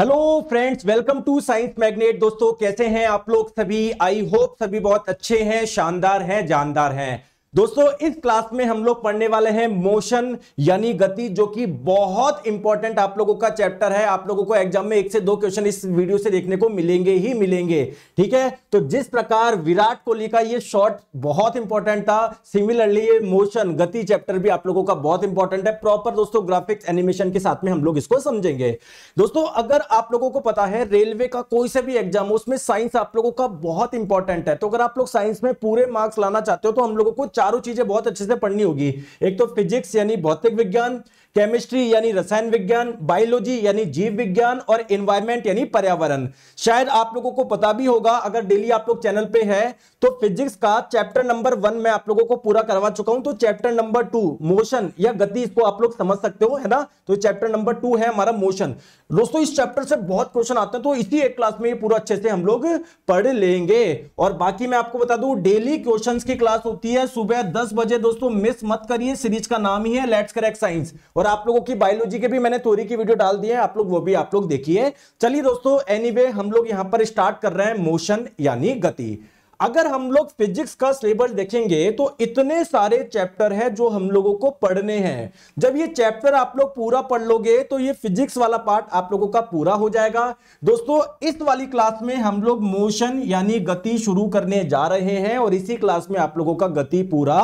hello friends welcome to Science Magnet दोस्तों कैसे हैं आप लोग सभी आई होप सभी बहुत अच्छे हैं शानदार हैं जानदार हैं दोस्तों इस क्लास में हम लोग पढ़ने वाले हैं मोशन यानी गति जो कि बहुत इंपॉर्टेंट आप लोगों का चैप्टर है आप लोगों को एग्जाम में एक से दो क्वेश्चन इस वीडियो से देखने को मिलेंगे ही मिलेंगे ठीक है तो जिस प्रकार विराट कोहली का ये शॉट बहुत इंपॉर्टेंट था सिमिलरली ये मोशन गति चैप्टर भी आप लोगों का बहुत इंपॉर्टेंट है प्रॉपर दोस्तों ग्राफिक्स एनिमेशन के साथ में हम लोग इसको समझेंगे दोस्तों अगर आप लोगों को पता है रेलवे का कोई से भी एग्जाम उसमें साइंस आप लोगों का बहुत इंपॉर्टेंट है तो अगर आप लोग साइंस में पूरे मार्क्स लाना चाहते हो तो हम लोगों को चारों चीजें बहुत अच्छे से पढ़नी होगी एक तो फिजिक्स यानी भौतिक विज्ञान केमिस्ट्री यानी रसायन विज्ञान बायोलॉजी यानी जीव विज्ञान और एनवायरमेंट यानी पर्यावरण शायद आप लोगों को पता भी होगा अगर डेली आप लोग चैनल पे है तो फिजिक्स का चैप्टर नंबर वन में आप लोगों को पूरा करवा चुका हूं तो चैप्टर नंबर टू मोशन या गति इसको आप लोग समझ सकते हो है ना तो चैप्टर नंबर टू है हमारा मोशन दोस्तों इस चैप्टर से बहुत क्वेश्चन आते हैं तो इसी एक क्लास में ये पूरा अच्छे से हम लोग पढ़ लेंगे और बाकी मैं आपको बता दू डेली क्वेश्चन की क्लास होती है सुबह दस बजे दोस्तों मिस मत करिए सीरीज का नाम ही है लेट्स करेक्ट साइंस और आप लोगों की बायोलॉजी के भी मैंने तोरी की वीडियो डाल दी है आप लोग वो भी आप लोग देखिए चलिए दोस्तों एनी हम लोग यहां पर स्टार्ट कर रहे हैं मोशन यानी गति अगर हम लोग फिजिक्स का सिलेबस देखेंगे तो इतने सारे चैप्टर है जो हम लोगों को पढ़ने हैं जब ये चैप्टर आप लोग पूरा पढ़ लोगे तो ये फिजिक्स वाला पार्ट आप लोगों का पूरा हो जाएगा दोस्तों इस वाली क्लास में हम लोग मोशन यानी गति शुरू करने जा रहे हैं और इसी क्लास में आप लोगों का गति पूरा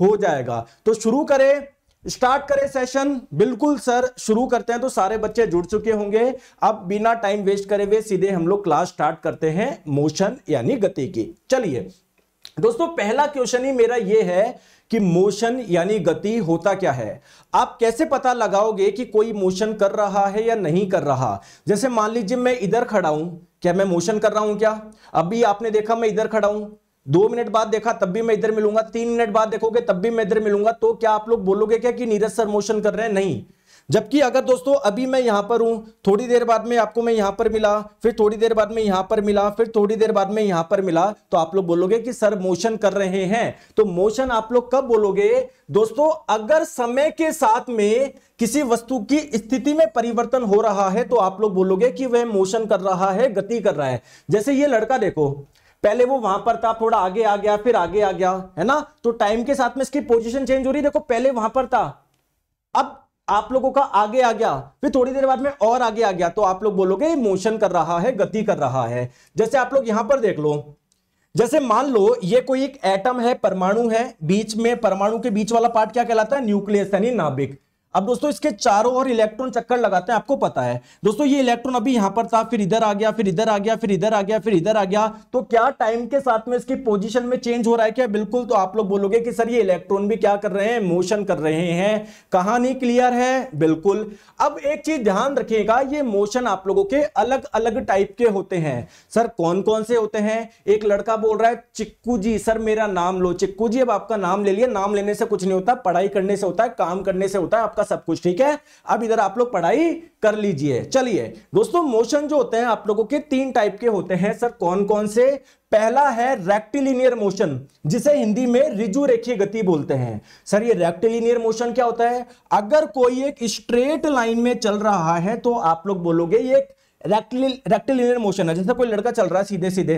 हो जाएगा तो शुरू करें स्टार्ट करें सेशन बिल्कुल सर शुरू करते हैं तो सारे बच्चे जुड़ चुके होंगे अब बिना टाइम वेस्ट करे हुए वे, सीधे हम लोग क्लास स्टार्ट करते हैं मोशन यानी गति की चलिए दोस्तों पहला क्वेश्चन ही मेरा यह है कि मोशन यानी गति होता क्या है आप कैसे पता लगाओगे कि कोई मोशन कर रहा है या नहीं कर रहा जैसे मान लीजिए मैं इधर खड़ा हूं क्या मैं मोशन कर रहा हूं क्या अभी आपने देखा मैं इधर खड़ा हूं दो मिनट बाद देखा तब भी मैं इधर मिलूंगा तीन मिनट बाद देखोगे तब भी मैं इधर मिलूंगा तो क्या आप लोग बोलोगे क्या कि नीरज सर मोशन कर रहे हैं नहीं जबकि अगर दोस्तों अभी मैं यहां पर हूं थोड़ी देर बाद में आपको मैं यहां पर मिला फिर थोड़ी देर बाद में यहां पर मिला फिर थोड़ी देर बाद में यहां पर मिला तो आप लोग बोलोगे कि सर मोशन कर रहे हैं तो मोशन आप लोग कब बोलोगे दोस्तों अगर समय के साथ में किसी वस्तु की स्थिति में परिवर्तन हो रहा है तो आप लोग बोलोगे कि वह मोशन कर रहा है गति कर रहा है जैसे ये लड़का देखो पहले वो वहां पर था थोड़ा आगे आ गया फिर आगे आ गया है ना तो टाइम के साथ में इसकी पोजीशन चेंज हो रही है देखो पहले वहां पर था अब आप लोगों का आगे आ गया फिर थोड़ी देर बाद में और आगे आ गया तो आप लोग बोलोगे मोशन कर रहा है गति कर रहा है जैसे आप लोग यहां पर देख लो जैसे मान लो ये कोई एक एटम है परमाणु है बीच में परमाणु के बीच वाला पार्ट क्या कहलाता है न्यूक्लियस यानी नाभिक अब दोस्तों इसके चारों ओर इलेक्ट्रॉन चक्कर लगाते हैं आपको पता है दोस्तों ये इलेक्ट्रॉन अभी यहां पर था फिर इधर आ गया फिर इधर आ गया फिर इधर आ गया फिर इधर आ गया तो क्या टाइम के साथ में इसकी पोजीशन में चेंज हो रहा है क्या बिल्कुल तो आप लोग बोलोगे कि सर ये इलेक्ट्रॉन भी क्या कर रहे हैं मोशन कर रहे हैं कहानी क्लियर है बिल्कुल अब एक चीज ध्यान रखिएगा ये मोशन आप लोगों के अलग अलग टाइप के होते हैं सर कौन कौन से होते हैं एक लड़का बोल रहा है चिक्कू जी सर मेरा नाम लो चिक्कू जी अब आपका नाम ले लिया नाम लेने से कुछ नहीं होता पढ़ाई करने से होता है काम करने से होता है आपका आपका सब कुछ ठीक है अब इधर आप लोग पढ़ाई कर लीजिए चलिए दोस्तों मोशन जो होते हैं आप लोगों के तीन टाइप के होते हैं सर कौन कौन से पहला है रेक्टिलिनियर मोशन जिसे हिंदी में रिजु रेखीय गति बोलते हैं सर ये रेक्टिलिनियर मोशन क्या होता है अगर कोई एक स्ट्रेट लाइन में चल रहा है तो आप लोग बोलोगे ये रेक्टिलिनियर मोशन है जैसे कोई लड़का चल रहा है सीधे सीधे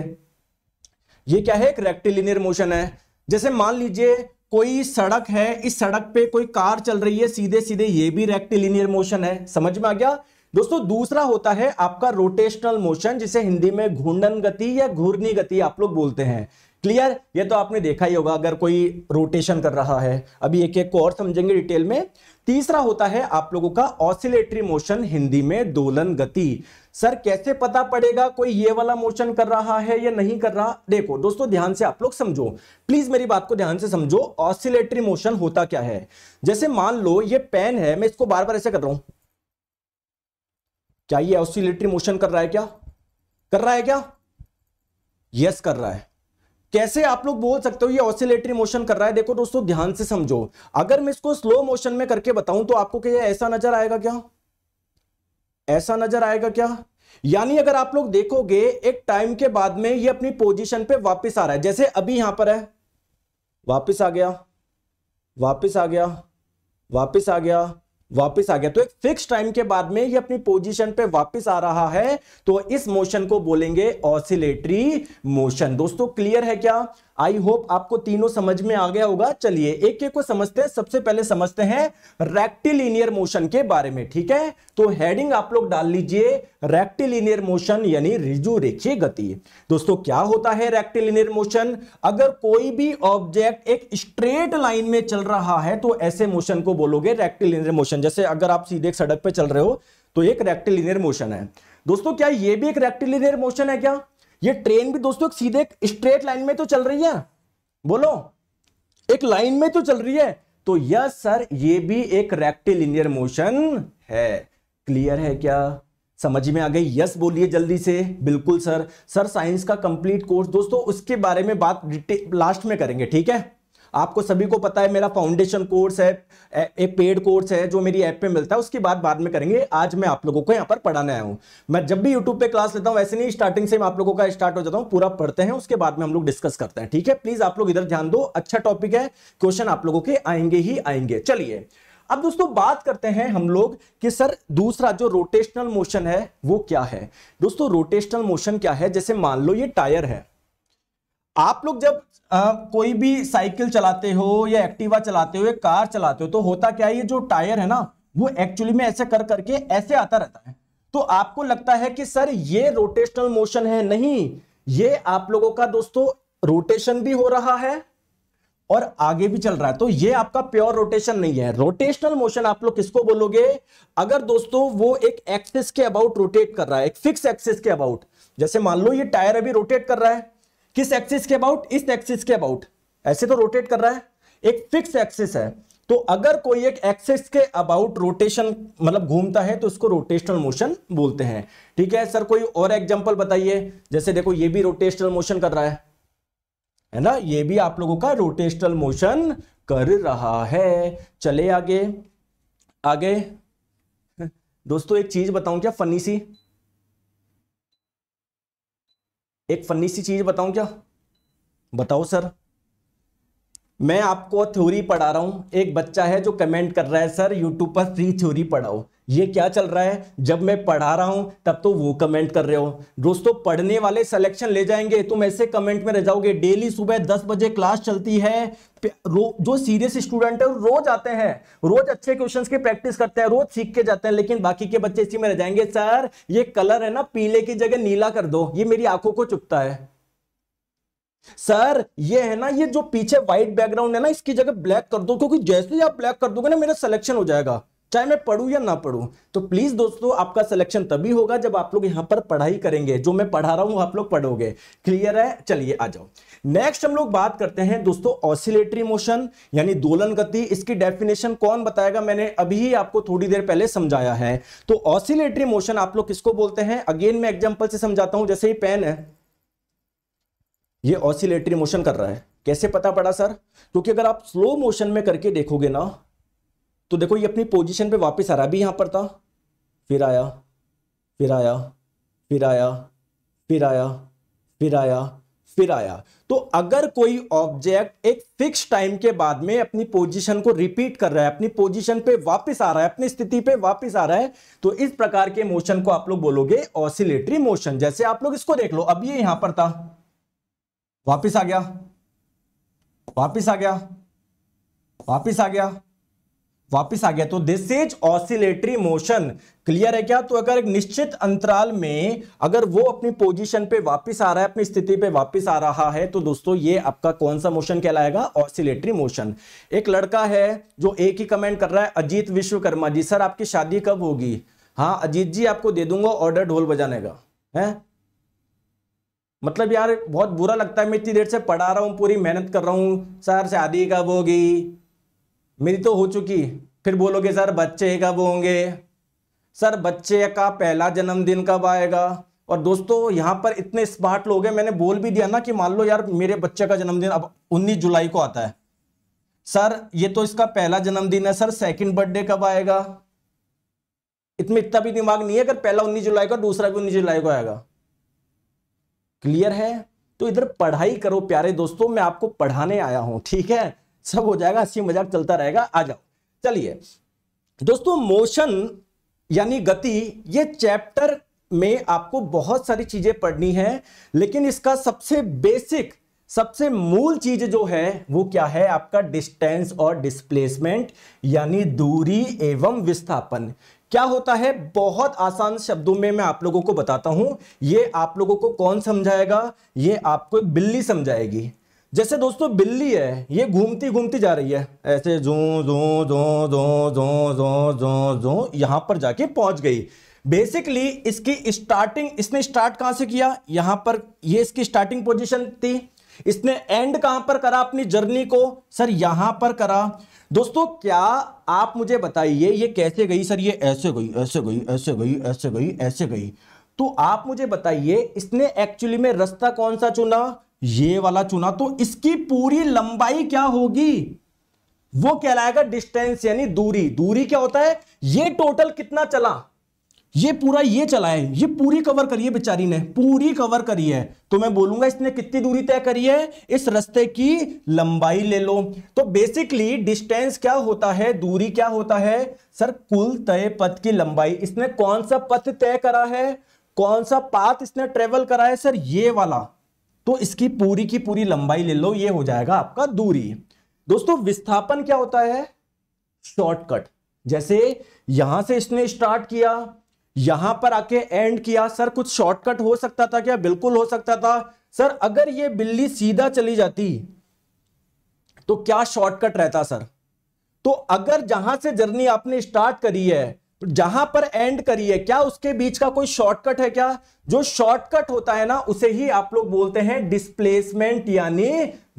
ये क्या है एक रेक्टिलिनियर मोशन है जैसे मान लीजिए कोई सड़क है इस सड़क पे कोई कार चल रही है सीधे सीधे ये भी रेक्टिलिनियर मोशन है समझ में आ गया दोस्तों दूसरा होता है आपका रोटेशनल मोशन जिसे हिंदी में घूर्णन गति या घूर्णी गति आप लोग बोलते हैं क्लियर ये तो आपने देखा ही होगा अगर कोई रोटेशन कर रहा है अभी एक एक को और समझेंगे डिटेल में तीसरा होता है आप लोगों का ऑसिलेटरी मोशन हिंदी में दोलन गति सर कैसे पता पड़ेगा कोई ये वाला मोशन कर रहा है या नहीं कर रहा देखो दोस्तों ध्यान से आप लोग समझो प्लीज मेरी बात को ध्यान से समझो ऑसिलेटरी मोशन होता क्या है जैसे मान लो ये पेन है मैं इसको बार बार ऐसे कर रहा हूं क्या ये ऑसिलेटरी मोशन कर रहा है क्या कर रहा है क्या यस कर रहा है कैसे आप लोग बोल सकते हो ये ऑसिलेटरी मोशन कर रहा है देखो दोस्तों ध्यान से समझो अगर मैं इसको स्लो मोशन में करके बताऊं तो आपको क्या ऐसा नजर आएगा क्या ऐसा नजर आएगा क्या यानी अगर आप लोग देखोगे एक टाइम के बाद में ये अपनी पोजीशन पे वापस आ रहा है जैसे अभी यहां पर है वापस आ गया वापस आ गया वापस आ गया वापस आ गया तो एक फिक्स टाइम के बाद में ये अपनी पोजीशन पे वापस आ रहा है तो इस मोशन को बोलेंगे ऑसिलेटरी मोशन दोस्तों क्लियर है क्या आई होप आपको तीनों समझ में आ गया होगा चलिए एक एक को समझते हैं सबसे पहले समझते हैं रेक्टिलिनियर मोशन के बारे में ठीक है तो हेडिंग आप लोग डाल लीजिए रेक्टिलिनियर मोशन यानी रिजु रेखीय गति दोस्तों क्या होता है रेक्टिलिनियर मोशन अगर कोई भी ऑब्जेक्ट एक स्ट्रेट लाइन में चल रहा है तो ऐसे मोशन को बोलोगे रेक्टिलीनियर मोशन जैसे अगर आप सीधे सड़क पर चल रहे हो तो एक रेक्टिलिनियर मोशन है दोस्तों क्या यह भी एक रेक्टिलिनियर मोशन है क्या ये ट्रेन भी दोस्तों एक सीधे स्ट्रेट लाइन में तो चल रही है बोलो एक लाइन में तो चल रही है तो यस सर ये भी एक रेक्टिलिनियर मोशन है क्लियर है क्या समझ में आ गई यस बोलिए जल्दी से बिल्कुल सर सर साइंस का कंप्लीट कोर्स दोस्तों उसके बारे में बात लास्ट में करेंगे ठीक है आपको सभी को पता है मेरा फाउंडेशन कोर्स है एक पेड कोर्स है जो मेरी ऐप पे मिलता है उसकी बात बाद में करेंगे आज मैं आप लोगों को यहाँ पर पढ़ाने आया हूँ मैं जब भी यूट्यूब पे क्लास लेता हूँ वैसे नहीं स्टार्टिंग से मैं आप लोगों का स्टार्ट हो जाता हूँ पूरा पढ़ते हैं उसके बाद में हम लोग डिस्कस करते हैं ठीक है प्लीज आप लोग इधर ध्यान दो अच्छा टॉपिक है क्वेश्चन आप लोगों के आएंगे ही आएंगे चलिए अब दोस्तों बात करते हैं हम लोग कि सर दूसरा जो रोटेशनल मोशन है वो क्या है दोस्तों रोटेशनल मोशन क्या है जैसे मान लो ये टायर है आप लोग जब आ, कोई भी साइकिल चलाते हो या एक्टिवा चलाते हो या कार चलाते हो तो होता क्या है ये जो टायर है ना वो एक्चुअली में ऐसे कर करके ऐसे आता रहता है तो आपको लगता है कि सर ये रोटेशनल मोशन है नहीं ये आप लोगों का दोस्तों रोटेशन भी हो रहा है और आगे भी चल रहा है तो ये आपका प्योर रोटेशन नहीं है रोटेशनल मोशन आप लोग किसको बोलोगे अगर दोस्तों वो एक एक्सिस के अबाउट रोटेट कर रहा है एक फिक्स एक्सिस के अबाउट जैसे मान लो ये टायर अभी रोटेट कर रहा है किस एक्सिस के अबाउट इस एक्सिस के अबाउट ऐसे तो रोटेट कर रहा है एक फिक्स एक्सिस है तो अगर कोई एक एक्सिस के अबाउट रोटेशन मतलब घूमता है तो उसको रोटेशनल मोशन बोलते हैं ठीक है सर कोई और एग्जांपल बताइए जैसे देखो ये भी रोटेशनल मोशन कर रहा है है ना ये भी आप लोगों का रोटेशनल मोशन कर रहा है चले आगे आगे दोस्तों एक चीज बताऊं क्या फनी सी एक फनी सी चीज़ बताऊं क्या बताओ सर मैं आपको थ्योरी पढ़ा रहा हूँ एक बच्चा है जो कमेंट कर रहा है सर यूट्यूब पर फ्री थ्योरी पढ़ाओ ये क्या चल रहा है जब मैं पढ़ा रहा हूँ तब तो वो कमेंट कर रहे हो दोस्तों पढ़ने वाले सिलेक्शन ले जाएंगे तुम ऐसे कमेंट में रह जाओगे डेली सुबह दस बजे क्लास चलती है जो सीरियस स्टूडेंट है वो रोज आते हैं रोज अच्छे क्वेश्चन की प्रैक्टिस करते हैं रोज सीख के जाते हैं लेकिन बाकी के बच्चे इसी में रह जाएंगे सर ये कलर है ना पीले की जगह नीला कर दो ये मेरी आंखों को चुपता है सर ये है ना ये जो पीछे व्हाइट बैकग्राउंड है ना इसकी जगह ब्लैक कर दो क्योंकि जैसे ही आप ब्लैक कर दोगे ना मेरा सिलेक्शन हो जाएगा चाहे मैं पढ़ू या ना पढ़ू तो प्लीज दोस्तों आपका सिलेक्शन तभी होगा जब आप लोग यहां पर पढ़ाई करेंगे जो मैं पढ़ा रहा हूं आप लोग पढ़ोगे क्लियर है चलिए आ जाओ नेक्स्ट हम लोग बात करते हैं दोस्तों ऑसिलेटरी मोशन यानी दोलन गति इसकी डेफिनेशन कौन बताएगा मैंने अभी आपको थोड़ी देर पहले समझाया है तो ऑसिलेटरी मोशन आप लोग किसको बोलते हैं अगेन मैं एग्जाम्पल से समझाता हूं जैसे ही पेन है ये ऑसिलेटरी मोशन कर रहा है कैसे पता पड़ा सर क्योंकि अगर आप स्लो मोशन में करके देखोगे ना तो देखो ये अपनी पोजीशन पे वापस आ रहा अभी यहाँ पर था फिर आया फिर आया फिर आया फिर आया फिर आया फिर आया तो अगर कोई ऑब्जेक्ट एक फिक्स टाइम के बाद में अपनी पोजीशन को रिपीट कर रहा है अपनी पोजीशन पे वापस आ रहा है अपनी स्थिति पे वापस आ रहा है तो इस प्रकार के मोशन को आप लोग बोलोगे ऑसिलेटरी मोशन जैसे आप लोग इसको देख लो अब ये यहां पर था वापिस आ गया वापिस आ गया वापिस आ गया वापिस आ गया तो this is oscillatory motion clear है क्या तो अगर एक निश्चित अंतराल में अगर वो अपनी पोजीशन पे वापस आ रहा है अपनी स्थिति पे वापस आ रहा है तो दोस्तों ये आपका कौन सा मोशन कहलाएगा ऑसिलेटरी मोशन एक लड़का है जो एक ही कमेंट कर रहा है अजीत विश्वकर्मा जी सर आपकी शादी कब होगी हाँ अजीत जी आपको दे दूंगा ऑर्डर ढोल बजाने का है मतलब यार बहुत बुरा लगता है मैं इतनी देर से पढ़ा रहा हूँ पूरी मेहनत कर रहा हूँ सर शादी कब होगी मेरी तो हो चुकी फिर बोलोगे सर बच्चे कब होंगे सर बच्चे का पहला जन्मदिन कब आएगा और दोस्तों यहाँ पर इतने स्मार्ट लोग हैं मैंने बोल भी दिया ना कि मान लो यार मेरे बच्चे का जन्मदिन अब 19 जुलाई को आता है सर ये तो इसका पहला जन्मदिन है सर सेकंड बर्थडे कब आएगा इतने इतना भी दिमाग नहीं है अगर पहला 19 जुलाई का दूसरा भी 19 जुलाई को आएगा क्लियर है तो इधर पढ़ाई करो प्यारे दोस्तों मैं आपको पढ़ाने आया हूं ठीक है सब हो जाएगा हंसी मजाक चलता रहेगा आ जाओ चलिए दोस्तों मोशन यानी गति ये चैप्टर में आपको बहुत सारी चीजें पढ़नी है लेकिन इसका सबसे बेसिक सबसे मूल चीज जो है वो क्या है आपका डिस्टेंस और डिस्प्लेसमेंट यानी दूरी एवं विस्थापन क्या होता है बहुत आसान शब्दों में मैं आप लोगों को बताता हूं ये आप लोगों को कौन समझाएगा ये आपको एक बिल्ली समझाएगी जैसे दोस्तों बिल्ली है ये घूमती घूमती जा रही है ऐसे जो जो जो जो जो जो जो जो यहां पर जाके पहुंच गई बेसिकली इसकी स्टार्टिंग इसने स्टार्ट कहां से किया यहां पर ये इसकी स्टार्टिंग पोजीशन थी इसने एंड कहां पर करा अपनी जर्नी को सर यहां पर करा दोस्तों क्या आप मुझे बताइए ये कैसे गई सर ये ऐसे गई ऐसे गई ऐसे गई ऐसे गई ऐसे गई तो आप मुझे बताइए इसने एक्चुअली में रास्ता कौन सा चुना ये वाला चुना तो इसकी पूरी लंबाई क्या होगी वो कहलाएगा डिस्टेंस यानी दूरी दूरी क्या होता है ये टोटल कितना चला ये पूरा ये चला है ये पूरी कवर करी है बेचारी ने पूरी कवर करी है तो मैं बोलूंगा इसने कितनी दूरी तय करी है इस रस्ते की लंबाई ले लो तो बेसिकली डिस्टेंस क्या होता है दूरी क्या होता है सर कुल तय पथ की लंबाई इसने कौन सा पथ तय करा है कौन सा पाथ इसने ट्रेवल करा है सर ये वाला तो इसकी पूरी की पूरी लंबाई ले लो ये हो जाएगा आपका दूरी दोस्तों विस्थापन क्या होता है शॉर्टकट जैसे यहां से इसने स्टार्ट किया यहां पर आके एंड किया सर कुछ शॉर्टकट हो सकता था क्या बिल्कुल हो सकता था सर अगर ये बिल्ली सीधा चली जाती तो क्या शॉर्टकट रहता सर तो अगर जहां से जर्नी आपने स्टार्ट करी है जहां पर एंड करी है क्या उसके बीच का कोई शॉर्टकट है क्या जो शॉर्टकट होता है ना उसे ही आप लोग बोलते हैं डिस्प्लेसमेंट यानी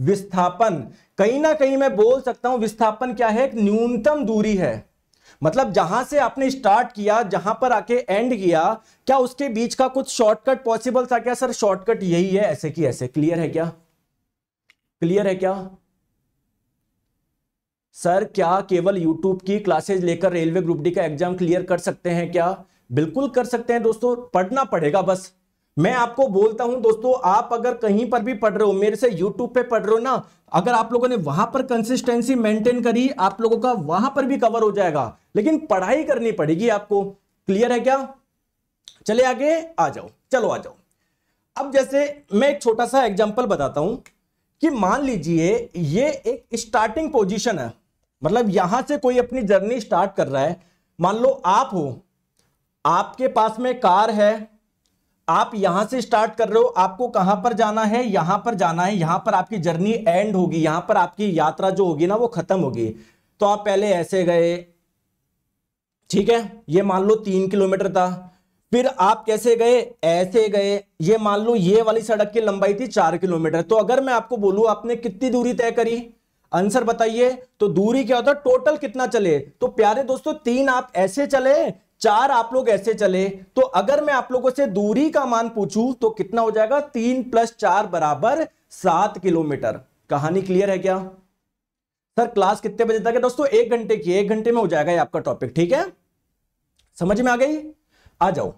विस्थापन कहीं ना कहीं मैं बोल सकता हूं विस्थापन क्या है न्यूनतम दूरी है मतलब जहां से आपने स्टार्ट किया जहां पर आके एंड किया क्या उसके बीच का कुछ शॉर्टकट पॉसिबल था क्या सर शॉर्टकट यही है ऐसे की ऐसे क्लियर है क्या क्लियर है क्या सर क्या केवल यूट्यूब की क्लासेज लेकर रेलवे ग्रुप डी का एग्जाम क्लियर कर सकते हैं क्या बिल्कुल कर सकते हैं दोस्तों पढ़ना पड़ेगा बस मैं आपको बोलता हूं दोस्तों आप अगर कहीं पर भी पढ़ रहे हो मेरे से YouTube पे पढ़ रहे हो ना अगर आप लोगों ने वहां पर कंसिस्टेंसी मेंटेन करी आप लोगों का वहां पर भी कवर हो जाएगा लेकिन पढ़ाई करनी पड़ेगी आपको क्लियर है क्या चले आगे आ जाओ चलो आ जाओ अब जैसे मैं एक छोटा सा एग्जाम्पल बताता हूं कि मान लीजिए ये एक स्टार्टिंग पोजीशन है मतलब यहां से कोई अपनी जर्नी स्टार्ट कर रहा है मान लो आप हो आपके पास में कार है आप यहां से स्टार्ट कर रहे हो आपको कहां पर जाना है यहां पर जाना है यहां पर आपकी जर्नी एंड होगी यहां पर आपकी यात्रा जो होगी ना वो खत्म होगी तो आप पहले ऐसे गए ठीक है ये मान लो तीन किलोमीटर था फिर आप कैसे गए ऐसे गए ये मान लो ये वाली सड़क की लंबाई थी चार किलोमीटर तो अगर मैं आपको बोलू आपने कितनी दूरी तय करी आंसर बताइए तो दूरी क्या होता टोटल कितना चले तो प्यारे दोस्तों तीन आप ऐसे चले चार आप लोग ऐसे चले तो अगर मैं आप लोगों से दूरी का मान पूछूं तो कितना हो जाएगा तीन प्लस चार बराबर सात किलोमीटर कहानी क्लियर है क्या सर क्लास कितने बजे तक है दोस्तों एक घंटे की एक घंटे में हो जाएगा ये आपका टॉपिक ठीक है समझ में आ गई आ जाओ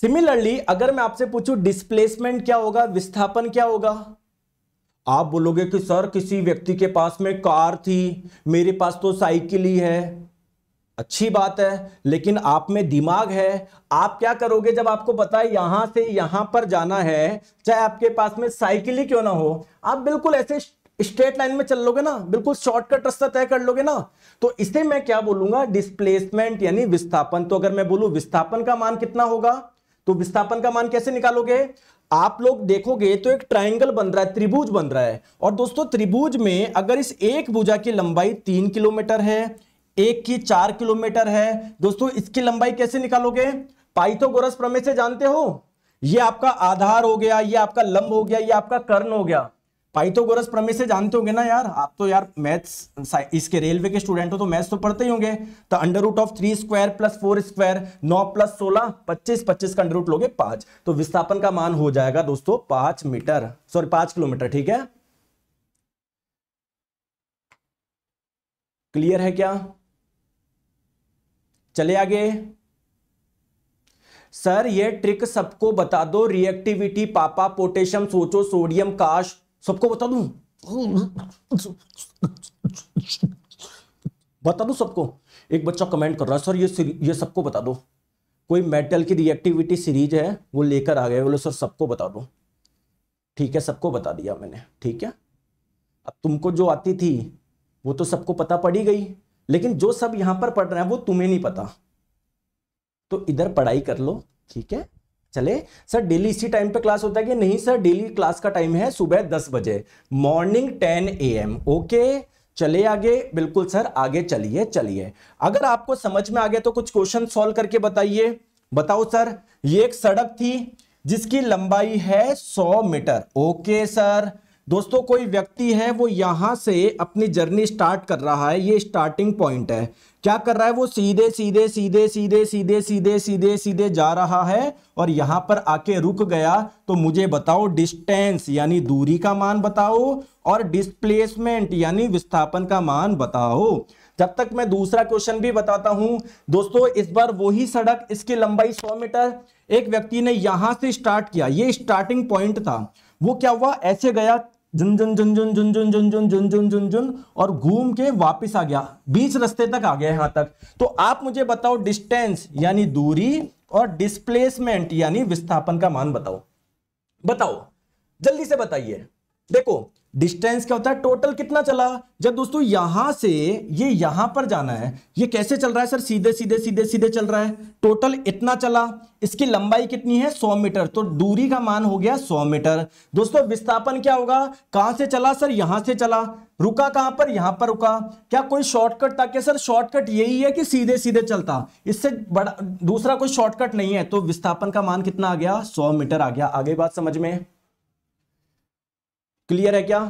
सिमिलरली अगर मैं आपसे पूछूं डिस्प्लेसमेंट क्या होगा विस्थापन क्या होगा आप बोलोगे कि सर किसी व्यक्ति के पास में कार थी मेरे पास तो साइकिल ही है अच्छी बात है लेकिन आप में दिमाग है आप क्या करोगे जब आपको पता है यहां से यहां पर जाना है चाहे आपके पास में साइकिल ही क्यों ना हो आप बिल्कुल ऐसे स्ट्रेट लाइन में चल लोगे ना बिल्कुल शॉर्टकट रास्ता तय कर लोगे ना तो इसे मैं क्या बोलूंगा डिस्प्लेसमेंट यानी विस्थापन तो अगर मैं बोलू विस्थापन का मान कितना होगा तो विस्थापन का मान कैसे निकालोगे आप लोग देखोगे तो एक ट्रायंगल बन रहा है त्रिभुज बन रहा है और दोस्तों त्रिभुज में अगर इस एक भुजा की लंबाई तीन किलोमीटर है एक की चार किलोमीटर है दोस्तों इसकी लंबाई कैसे निकालोगे पाइथागोरस प्रमेय से जानते हो ये आपका आधार हो गया ये आपका लंब हो गया ये आपका कर्ण हो गया पाइथागोरस प्रमेय से जानते होंगे ना यार आप तो यार मैथ्स इसके रेलवे के स्टूडेंट हो तो मैथ्स तो पढ़ते ही होंगे तो under root of three square plus four square नौ प्लस सोलह पच्चीस पच्चीस का अंडर रूट लोगे पांच तो विस्थापन का मान हो जाएगा दोस्तों पांच मीटर सॉरी पांच किलोमीटर ठीक है क्लियर है क्या चले आगे सर ये ट्रिक सबको बता दो रिएक्टिविटी पापा पोटेशियम सोचो सोडियम काश सबको बता दू बता दू सबको एक बच्चा कमेंट कर रहा है सर ये ये सबको बता दो कोई मेटल की रिएक्टिविटी सीरीज है वो लेकर आ गए बोले सर सबको बता दो ठीक है सबको बता दिया मैंने ठीक है अब तुमको जो आती थी वो तो सबको पता पड़ी गई लेकिन जो सब यहां पर पढ़ रहे हैं वो तुम्हें नहीं पता तो इधर पढ़ाई कर लो ठीक है चले सर डेली इसी टाइम पे क्लास होता है कि नहीं सर डेली क्लास का टाइम है सुबह दस बजे morning ten A M okay चले आगे बिल्कुल सर आगे चलिए चलिए अगर आपको समझ में आ गया तो कुछ क्वेश्चन सॉल्व करके बताइए बताओ सर ये एक सड़क थी जिसकी लंबाई है सौ मीटर ओके सर दोस्तों कोई व्यक्ति है वो यहाँ से अपनी जर्नी स्टार्ट कर रहा है ये स्टार्टिंग पॉइंट है क्या कर रहा है वो सीधे सीधे सीधे सीधे सीधे सीधे सीधे सीधे जा रहा है और यहाँ पर आके रुक गया तो मुझे बताओ डिस्टेंस यानी दूरी का मान बताओ और डिस्प्लेसमेंट यानी विस्थापन का मान बताओ जब तक मैं दूसरा क्वेश्चन भी बताता हूँ दोस्तों इस बार वही सड़क इसकी लंबाई सौ मीटर एक व्यक्ति ने यहां से स्टार्ट किया ये स्टार्टिंग पॉइंट था वो क्या हुआ ऐसे गया झुन झुन झुन झुन झुन झुन झुन झुन झुन झुन झुन झुन और घूम के वापस आ गया बीच रस्ते तक आ गया यहां तक तो आप मुझे बताओ डिस्टेंस यानी दूरी और डिस्प्लेसमेंट यानी विस्थापन का मान बताओ बताओ जल्दी से बताइए देखो डिस्टेंस क्या होता है टोटल कितना चला जब दोस्तों यहां से ये यहां पर जाना है ये कैसे चल रहा है सर सीधे सीधे सीधे सीधे चल रहा है टोटल इतना चला इसकी लंबाई कितनी है 100 मीटर तो दूरी का मान हो गया 100 मीटर दोस्तों विस्थापन क्या होगा कहां से चला सर यहां से चला रुका कहां पर यहां पर रुका क्या कोई शॉर्टकट था क्या सर शॉर्टकट यही है कि सीधे सीधे चलता इससे बड़ा दूसरा कोई शॉर्टकट नहीं है तो विस्थापन का मान कितना आ गया सौ मीटर आ गया आगे बात समझ में क्लियर है क्या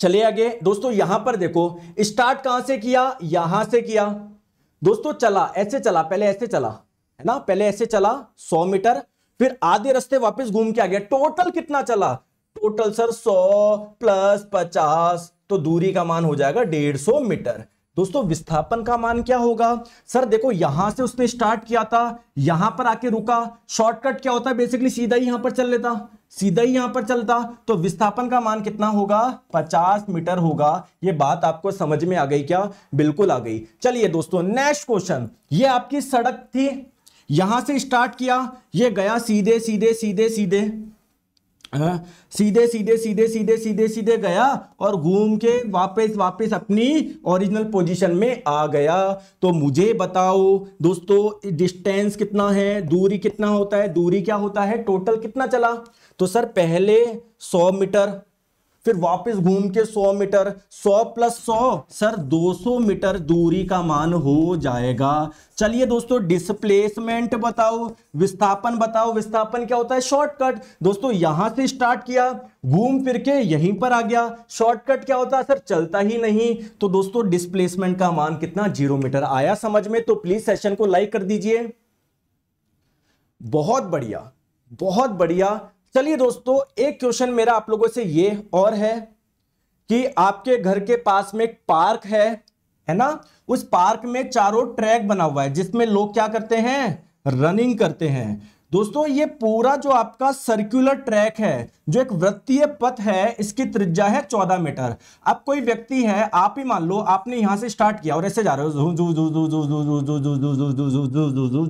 चले आगे दोस्तों यहां पर देखो स्टार्ट कहां से किया यहां से किया दोस्तों चला ऐसे चला पहले ऐसे चला है ना पहले ऐसे चला 100 मीटर फिर आधे रास्ते वापस घूम के आ गया टोटल कितना चला टोटल सर 100 प्लस 50 तो दूरी का मान हो जाएगा 150 मीटर दोस्तों विस्थापन का मान क्या होगा सर देखो यहां से उसने स्टार्ट किया था यहां पर आके रुका शॉर्टकट क्या होता है बेसिकली सीधा ही यहां पर चल लेता सीधा ही यहां पर चलता तो विस्थापन का मान कितना होगा 50 मीटर होगा ये बात आपको समझ में आ गई क्या बिल्कुल आ गई चलिए दोस्तों नेक्स्ट क्वेश्चन ये आपकी सड़क थी यहां से स्टार्ट किया ये गया सीधे सीधे सीधे सीधे हाँ, सीधे सीधे सीधे सीधे सीधे सीधे गया और घूम के वापस वापस अपनी ओरिजिनल पोजीशन में आ गया तो मुझे बताओ दोस्तों डिस्टेंस कितना है दूरी कितना होता है दूरी क्या होता है टोटल कितना चला तो सर पहले 100 मीटर फिर वापस घूम के 100 मीटर 100 प्लस 100 सर 200 मीटर दूरी का मान हो जाएगा चलिए दोस्तों डिस्प्लेसमेंट बताओ विस्थापन बताओ विस्थापन क्या होता है शॉर्टकट दोस्तों यहां से स्टार्ट किया घूम फिर के यहीं पर आ गया शॉर्टकट क्या होता है सर चलता ही नहीं तो दोस्तों डिस्प्लेसमेंट का मान कितना जीरो मीटर आया समझ में तो प्लीज सेशन को लाइक कर दीजिए बहुत बढ़िया बहुत बढ़िया चलिए दोस्तों एक क्वेश्चन मेरा आप लोगों से ये और है कि आपके घर के पास में एक पार्क है है ना उस पार्क में चारों ट्रैक बना हुआ है जिसमें लोग क्या करते हैं रनिंग करते हैं दोस्तों ये पूरा जो आपका सर्कुलर ट्रैक है जो एक वृत्तीय पथ है इसकी त्रिज्या है चौदह मीटर अब कोई व्यक्ति है आप ही मान लो आपने यहां से स्टार्ट किया और ऐसे जा रहे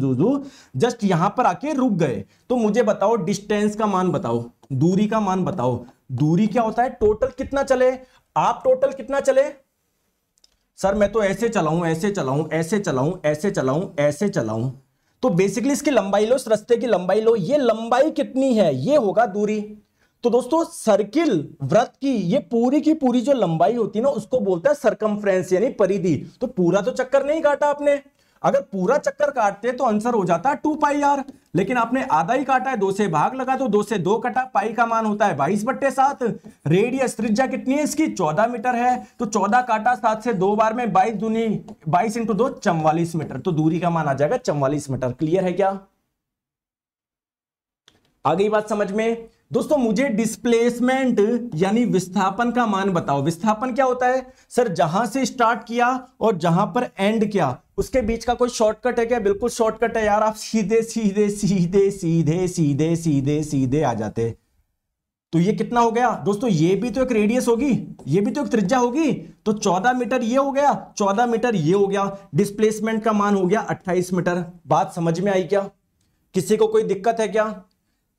हो जस्ट यहां पर आके रुक गए तो मुझे बताओ डिस्टेंस का मान बताओ दूरी का मान बताओ दूरी क्या होता है टोटल कितना चले आप टोटल कितना चले सर मैं तो ऐसे चलाऊं ऐसे चलाऊं ऐसे चलाऊं ऐसे चलाऊं ऐसे चलाऊं तो बेसिकली इसकी लंबाई लो इस रस्ते की लंबाई लो ये लंबाई कितनी है ये होगा दूरी तो दोस्तों सर्किल व्रत की ये पूरी की पूरी जो लंबाई होती है ना उसको बोलता है सरकम यानी परिधि तो पूरा तो चक्कर नहीं काटा आपने अगर पूरा चक्कर काटते तो आंसर हो जाता टू पाई आर लेकिन आपने आधा ही काटा है दो से भाग लगा तो दो से दो कटा पाई का मान होता है बाईस बट्टे सात रेडियस त्रिज्या कितनी है इसकी चौदह मीटर है तो चौदह काटा सात से दो बार में बाईस दूनी बाईस इंटू दो चौवालीस मीटर तो दूरी का मान आ जाएगा चौवालीस मीटर क्लियर है क्या आगे बात समझ में दोस्तों मुझे डिस्प्लेसमेंट यानी विस्थापन का मान बताओ विस्थापन क्या होता है सर जहां से स्टार्ट किया और जहां पर एंड किया उसके बीच का कोई शॉर्टकट है क्या बिल्कुल शॉर्टकट है यार आप सीधे सीधे सीधे सीधे सीधे सीधे सीधे आ जाते तो ये कितना हो गया दोस्तों ये भी तो एक रेडियस होगी ये भी तो एक त्रिज्या होगी तो 14 मीटर ये हो गया 14 मीटर ये हो गया डिस्प्लेसमेंट का मान हो गया 28 मीटर बात समझ में आई क्या किसी को कोई दिक्कत है क्या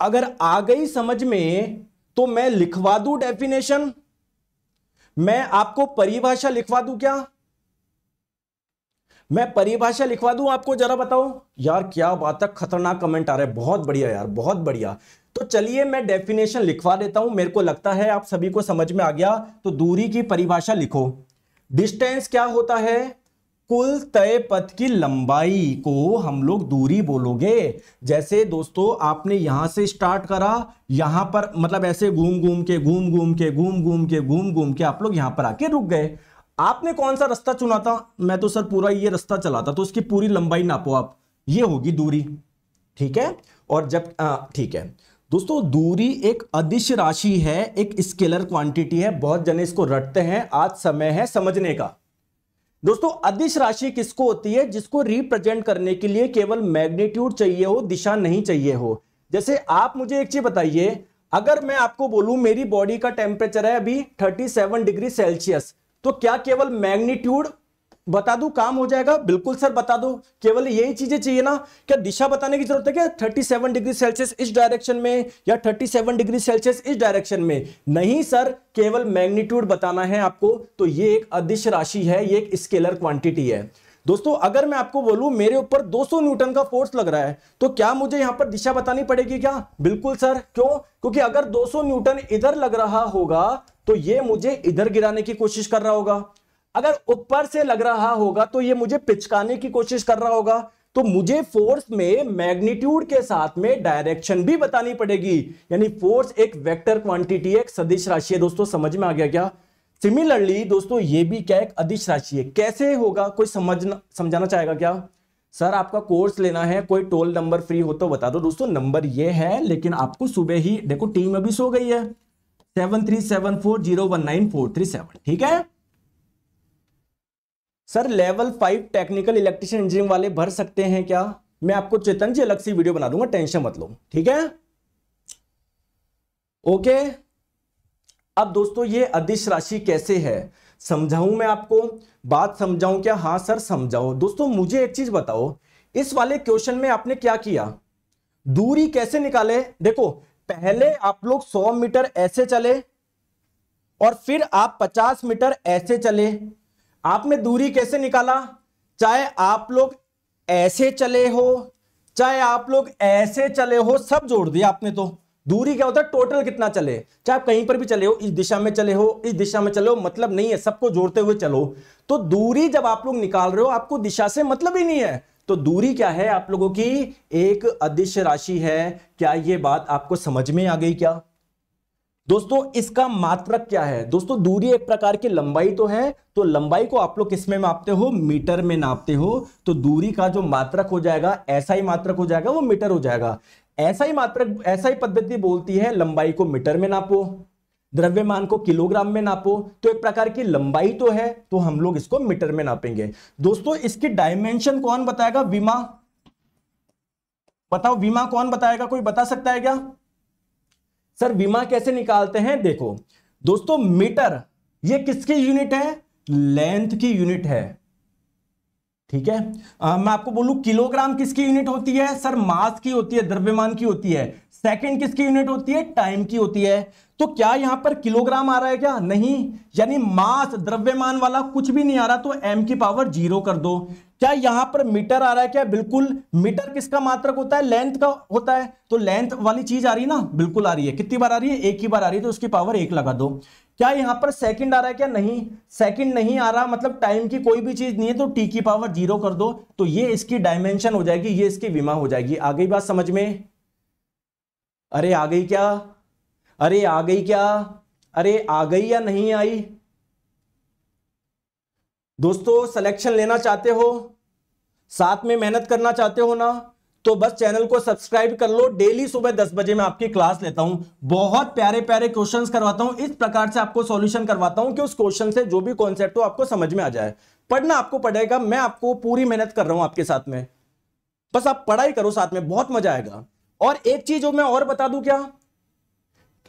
अगर आ गई समझ में तो मैं लिखवा दू डेफिनेशन मैं आपको परिभाषा लिखवा दू क्या मैं परिभाषा लिखवा दू आपको जरा बताओ यार क्या बात है खतरनाक कमेंट आ रहा है बहुत बढ़िया यार बहुत बढ़िया तो चलिए मैं डेफिनेशन लिखवा देता हूं मेरे को लगता है आप सभी को समझ में आ गया तो दूरी की परिभाषा लिखो डिस्टेंस क्या होता है कुल तय पथ की लंबाई को हम लोग दूरी बोलोगे जैसे दोस्तों आपने यहां से स्टार्ट करा यहां पर मतलब ऐसे घूम घूम के घूम घूम के घूम घूम के घूम घूम के आप लोग यहां पर आके रुक गए आपने कौन सा रास्ता चुना था मैं तो सर पूरा ये रास्ता चलाता तो उसकी पूरी लंबाई नापो आप ये होगी दूरी ठीक है और जब ठीक है दोस्तों दूरी एक अदिश राशि है एक स्केलर क्वांटिटी है बहुत जने इसको रटते हैं आज समय है समझने का दोस्तों अदिश राशि किसको होती है जिसको रिप्रेजेंट करने के लिए केवल मैग्नीट्यूड चाहिए हो दिशा नहीं चाहिए हो जैसे आप मुझे एक चीज बताइए अगर मैं आपको बोलूं मेरी बॉडी का टेम्परेचर है अभी 37 डिग्री सेल्सियस तो क्या केवल मैग्नीट्यूड बता दू काम हो जाएगा बिल्कुल सर बता दो केवल यही चीजें चाहिए ना क्या दिशा बताने की जरूरत है क्या 37 डिग्री सेल्सियस इस डायरेक्शन में या 37 डिग्री सेल्सियस इस डायरेक्शन में नहीं सर केवल मैग्नीट्यूड बताना है आपको तो ये एक अदिश राशि है ये एक स्केलर क्वांटिटी है दोस्तों अगर मैं आपको बोलूं मेरे ऊपर 200 न्यूटन का फोर्स लग रहा है तो क्या मुझे यहां पर दिशा बतानी पड़ेगी क्या बिल्कुल सर क्यों क्योंकि अगर 200 न्यूटन इधर लग रहा होगा तो ये मुझे इधर गिराने की कोशिश कर रहा होगा अगर ऊपर से लग रहा होगा तो ये मुझे पिचकाने की कोशिश कर रहा होगा तो मुझे फोर्स में मैग्नीट्यूड के साथ में डायरेक्शन भी बतानी पड़ेगी यानी फोर्स एक वेक्टर क्वांटिटी है एक सदिश राशि है दोस्तों समझ में आ गया क्या सिमिलरली दोस्तों ये भी क्या एक अदिश राशि है कैसे होगा कोई समझना समझाना चाहेगा क्या सर आपका कोर्स लेना है कोई टोल नंबर फ्री हो तो बता दो दोस्तों नंबर ये है लेकिन आपको सुबह ही देखो टीम अभी सो गई है seven three seven four zero one nine four three seven ठीक है sir level five technical electrician engineering वाले भर सकते हैं क्या मैं आपको चेतन जी अलग से वीडियो बना दूंगा टेंशन मत लो ठीक है ओके अब दोस्तों ये अदिश राशि कैसे है समझाऊं मैं आपको बात समझाऊं क्या हाँ सर समझाओ दोस्तों मुझे एक चीज बताओ इस वाले क्वेश्चन में आपने क्या किया दूरी कैसे निकाले देखो पहले आप लोग 100 मीटर ऐसे चले और फिर आप 50 मीटर ऐसे चले आपने दूरी कैसे निकाला चाहे आप लोग ऐसे चले हो चाहे आप लोग ऐसे चले हो सब जोड़ दिया आपने तो दूरी क्या होता है टोटल कितना चले चाहे आप कहीं पर भी चले हो इस दिशा में चले हो इस दिशा में चले हो मतलब नहीं है सबको जोड़ते हुए चलो तो दूरी जब आप लोग निकाल रहे हो आपको दिशा से मतलब ही नहीं है तो दूरी क्या है आप लोगों की एक अदृश्य राशि है क्या ये बात आपको समझ में आ गई क्या दोस्तों इसका मात्रक क्या है दोस्तों दूरी एक प्रकार की लंबाई तो है तो लंबाई को आप लोग किसमें मापते हो मीटर में नापते हो तो दूरी का जो मात्रक हो जाएगा ऐसा ही मात्रक हो जाएगा वो मीटर हो जाएगा ऐसा ही मात्रक ऐसा ही पद्धति बोलती है लंबाई को मीटर में नापो द्रव्यमान को किलोग्राम में नापो तो एक प्रकार की लंबाई तो है तो हम लोग इसको मीटर में नापेंगे दोस्तों इसकी डायमेंशन कौन बताएगा विमा बताओ विमा कौन बताएगा कोई बता सकता है क्या सर बीमा कैसे निकालते हैं देखो दोस्तों मीटर ये किसकी यूनिट है लेंथ की यूनिट है ठीक है आ, मैं आपको बोलूं किलोग्राम किसकी यूनिट होती है सर मास की होती है द्रव्यमान की होती है सेकंड किसकी यूनिट होती है टाइम की होती है तो क्या यहां पर किलोग्राम आ रहा है क्या नहीं यानी मास द्रव्यमान वाला कुछ भी नहीं आ रहा तो एम की पावर जीरो कर दो क्या यहां पर मीटर आ रहा है क्या बिल्कुल मीटर किसका मात्रक होता है लेंथ का होता है तो लेंथ वाली चीज आ रही है ना बिल्कुल आ रही है कितनी बार आ रही है एक ही बार आ रही है तो उसकी पावर एक लगा दो क्या यहां पर सेकंड आ रहा है क्या नहीं सेकंड नहीं आ रहा मतलब टाइम की कोई भी चीज नहीं है तो टी की पावर जीरो कर दो तो ये इसकी डायमेंशन हो जाएगी ये इसकी विमा हो जाएगी आ गई बात समझ में अरे आ गई क्या अरे आ गई क्या अरे आ गई या नहीं आई दोस्तों सिलेक्शन लेना चाहते हो साथ में मेहनत करना चाहते हो ना तो बस चैनल को सब्सक्राइब कर लो डेली सुबह दस बजे मैं आपकी क्लास लेता हूं बहुत प्यारे प्यारे क्वेश्चंस करवाता हूं इस प्रकार से आपको सॉल्यूशन करवाता हूं कि उस क्वेश्चन से जो भी कॉन्सेप्ट हो आपको समझ में आ जाए पढ़ना आपको पड़ेगा मैं आपको पूरी मेहनत कर रहा हूं आपके साथ में बस आप पढ़ाई करो साथ में बहुत मजा आएगा और एक चीज जो मैं और बता दू क्या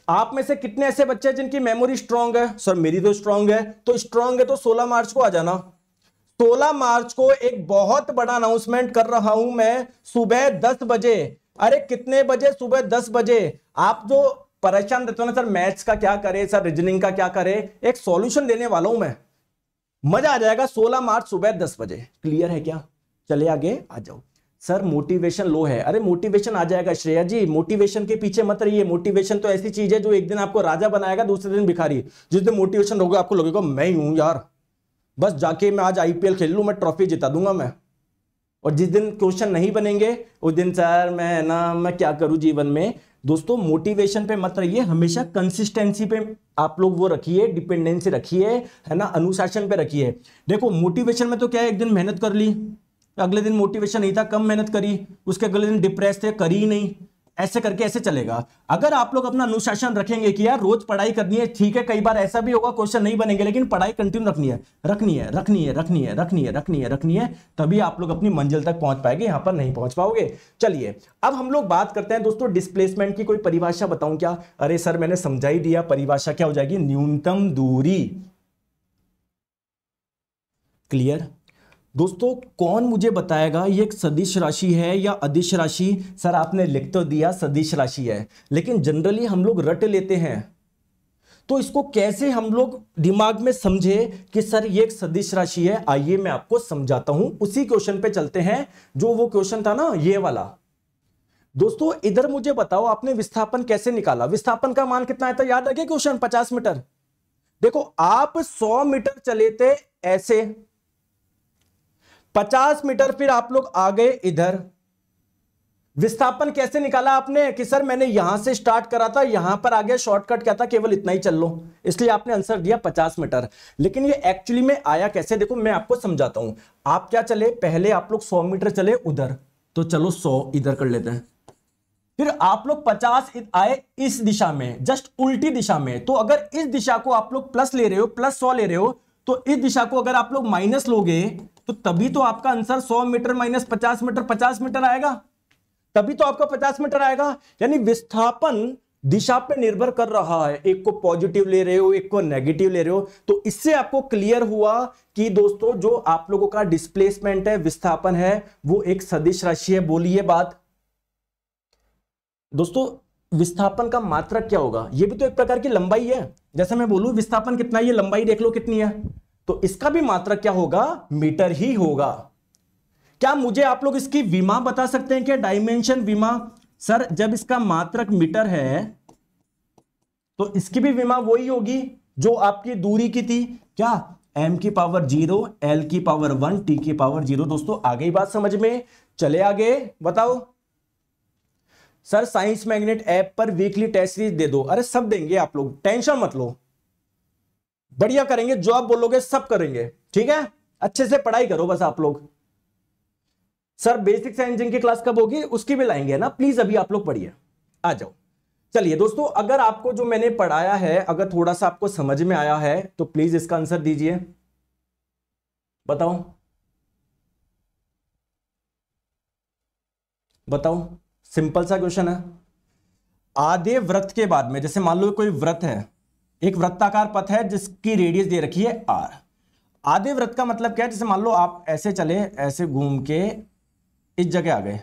आप में से कितने ऐसे बच्चे हैं जिनकी मेमोरी स्ट्रांग है सर मेरी तो स्ट्रांग है तो स्ट्रांग है तो 16 मार्च को आ जाना 16 मार्च को एक बहुत बड़ा अनाउंसमेंट कर रहा हूं मैं सुबह 10 बजे अरे कितने बजे सुबह 10 बजे आप जो परेशान रहते हो ना सर मैथ्स का क्या करे सर रीजनिंग का क्या करे एक सोल्यूशन देने वाला हूं मैं मजा आ जाएगा सोलह मार्च सुबह दस बजे क्लियर है क्या चले आगे आ जाओ सर मोटिवेशन लो है अरे मोटिवेशन आ जाएगा श्रेया जी मोटिवेशन के पीछे मत रहिए मोटिवेशन तो ऐसी चीज है जो एक दिन आपको राजा बनाएगा दूसरे दिन भिखारी जिस दिन मोटिवेशन होगा आपको लगेगा मैं ही हूं यार बस जाके मैं आज आईपीएल खेल लू मैं ट्रॉफी जिता दूंगा मैं और जिस दिन क्वेश्चन नहीं बनेंगे उस दिन सर मैं ना मैं क्या करूँ जीवन में दोस्तों मोटिवेशन पे मत रहिए हमेशा कंसिस्टेंसी पे आप लोग वो रखिए डिपेंडेंसी रखिए है ना अनुशासन पे रखिए देखो मोटिवेशन में तो क्या है एक दिन मेहनत कर ली अगले दिन मोटिवेशन नहीं था कम मेहनत करी उसके अगले दिन डिप्रेस थे करी ही नहीं ऐसे करके ऐसे चलेगा अगर आप लोग अपना अनुशासन रखेंगे कि यार रोज पढ़ाई करनी है ठीक है कई बार ऐसा भी होगा क्वेश्चन नहीं बनेंगे लेकिन पढ़ाई कंटिन्यू रखनी है रखनी है रखनी है रखनी है रखनी है रखनी है रखनी है तभी आप लोग अपनी मंजिल तक पहुंच पाएंगे यहां पर नहीं पहुंच पाओगे चलिए अब हम लोग बात करते हैं दोस्तों डिस्प्लेसमेंट की कोई परिभाषा बताऊं क्या अरे सर मैंने समझाई दिया परिभाषा क्या हो जाएगी न्यूनतम दूरी क्लियर दोस्तों कौन मुझे बताएगा ये एक सदिश राशि है या अदिश राशि सर आपने लिख तो दिया सदिश राशि है लेकिन जनरली हम लोग रट लेते हैं तो इसको कैसे हम लोग दिमाग में समझे कि सर ये एक सदिश राशि है आइए मैं आपको समझाता हूं उसी क्वेश्चन पे चलते हैं जो वो क्वेश्चन था ना ये वाला दोस्तों इधर मुझे बताओ आपने विस्थापन कैसे निकाला विस्थापन का मान कितना आया था तो याद रखे क्वेश्चन पचास मीटर देखो आप सौ मीटर चले थे ऐसे पचास मीटर फिर आप लोग आ गए इधर विस्थापन कैसे निकाला आपने कि सर मैंने यहां से स्टार्ट करा था यहां पर आ गया शॉर्टकट क्या था केवल इतना ही चल लो इसलिए आपने आंसर दिया 50 मीटर लेकिन ये एक्चुअली में आया कैसे देखो मैं आपको समझाता हूं आप क्या चले पहले आप लोग 100 मीटर चले उधर तो चलो 100 इधर कर लेते हैं फिर आप लोग पचास आए इस दिशा में जस्ट उल्टी दिशा में तो अगर इस दिशा को आप लोग प्लस ले रहे हो प्लस सौ ले रहे हो तो इस दिशा को अगर आप लोग माइनस लोगे तो तभी तो आपका आंसर 100 मीटर माइनस पचास मीटर 50 मीटर आएगा तभी तो आपका 50 मीटर आएगा यानी विस्थापन दिशा पे निर्भर कर रहा है एक को पॉजिटिव ले रहे हो एक को नेगेटिव ले रहे हो तो इससे आपको क्लियर हुआ कि दोस्तों जो आप लोगों का डिस्प्लेसमेंट है विस्थापन है वो एक सदिश राशि है बोलिए बात दोस्तों विस्थापन का मात्रक क्या होगा यह भी तो एक प्रकार की लंबाई है जैसे मैं बोलूं विस्थापन कितना ये लंबाई देख लो कितनी है तो इसका भी मात्रक क्या होगा मीटर ही होगा क्या मुझे आप लोग इसकी विमा बता सकते हैं क्या डायमेंशन विमा सर जब इसका मात्रक मीटर है तो इसकी भी विमा वही होगी जो आपकी दूरी की थी क्या एम की पावर जीरो एल की पावर वन टी की पावर जीरो दोस्तों आगे ही बात समझ में चले आगे बताओ सर साइंस मैग्नेट ऐप पर वीकली टेस्ट सीरीज दे दो अरे सब देंगे आप लोग टेंशन मत लो बढ़िया करेंगे जो आप बोलोगे सब करेंगे ठीक है अच्छे से पढ़ाई करो बस आप लोग सर बेसिक साइंस जिनकी क्लास कब होगी उसकी भी लाएंगे ना प्लीज अभी आप लोग पढ़िए आ जाओ चलिए दोस्तों अगर आपको जो मैंने पढ़ाया है अगर थोड़ा सा आपको समझ में आया है तो प्लीज इसका आंसर दीजिए बताओ बताओ सिंपल सा क्वेश्चन है आधे व्रत के बाद में जैसे मान लो कोई व्रत है एक वृत्ताकार पथ है जिसकी रेडियस दे रखी है आर आधे व्रत का मतलब क्या है जैसे मान लो आप ऐसे चले ऐसे घूम के इस जगह आ गए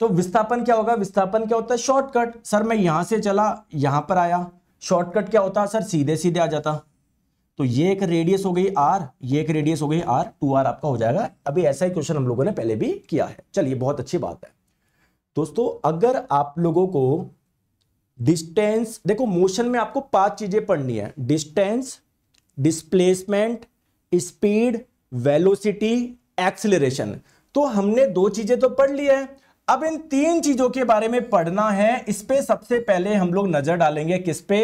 तो विस्थापन क्या होगा विस्थापन क्या होता है शॉर्टकट सर मैं यहां से चला यहां पर आया शॉर्टकट क्या होता है सर सीधे सीधे आ जाता तो ये एक रेडियस हो गई आर ये एक रेडियस हो गई आर टू आर आपका हो जाएगा अभी ऐसा ही क्वेश्चन हम लोगों ने पहले भी किया है चलिए बहुत अच्छी बात है दोस्तों अगर आप लोगों को डिस्टेंस देखो मोशन में आपको पांच चीजें पढ़नी है distance displacement speed velocity acceleration तो हमने दो चीजें तो पढ़ ली है अब इन तीन चीजों के बारे में पढ़ना है इस पे सबसे पहले हम लोग नजर डालेंगे किस पे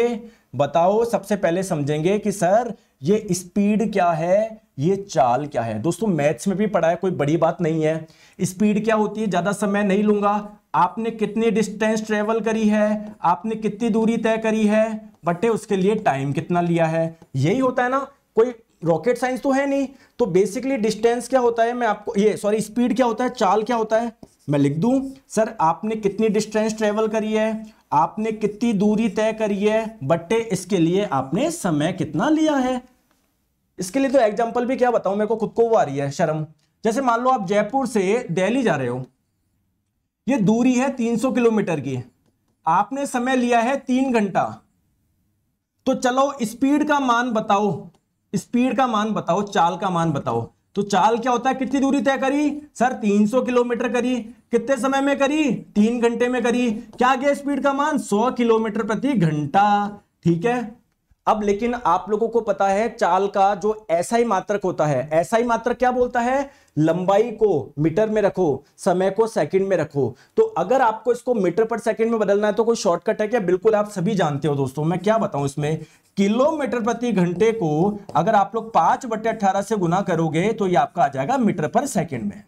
बताओ सबसे पहले समझेंगे कि सर ये स्पीड क्या है ये चाल क्या है दोस्तों मैथ्स में भी पढ़ा है कोई बड़ी बात नहीं है स्पीड क्या होती है ज़्यादा समय नहीं लूंगा आपने कितनी डिस्टेंस ट्रेवल करी है आपने कितनी दूरी तय करी है बटे उसके लिए टाइम कितना लिया है यही होता है ना कोई रॉकेट साइंस तो है नहीं तो बेसिकली डिस्टेंस क्या होता है मैं आपको ये सॉरी स्पीड क्या होता है चाल क्या होता है मैं लिख दूं सर आपने कितनी डिस्टेंस ट्रेवल करी है आपने कितनी दूरी तय करी है बट्टे इसके लिए आपने समय कितना लिया है इसके लिए तो एग्जाम्पल भी क्या बताऊं मेरे को खुद को वो आ रही है शर्म जैसे मान लो आप जयपुर से दिल्ली जा रहे हो ये दूरी है 300 किलोमीटर की आपने समय लिया है तीन घंटा तो चलो स्पीड का मान बताओ स्पीड का मान बताओ चाल का मान बताओ तो चाल क्या होता है कितनी दूरी तय करी सर 300 किलोमीटर करी कितने समय में करी तीन घंटे में करी क्या गया स्पीड का मान 100 किलोमीटर प्रति घंटा ठीक है अब लेकिन आप लोगों को पता है चाल का जो ऐसा ही मात्रक होता है ऐसा ही मात्रक क्या बोलता है लंबाई को मीटर में रखो समय को सेकंड में रखो तो अगर आपको इसको मीटर पर सेकंड में बदलना है तो कोई शॉर्टकट है क्या बिल्कुल आप सभी जानते हो दोस्तों मैं क्या बताऊं इसमें किलोमीटर प्रति घंटे को अगर आप लोग पांच बट्टे अट्ठारह से गुना करोगे तो ये आपका आ जाएगा मीटर पर सेकेंड में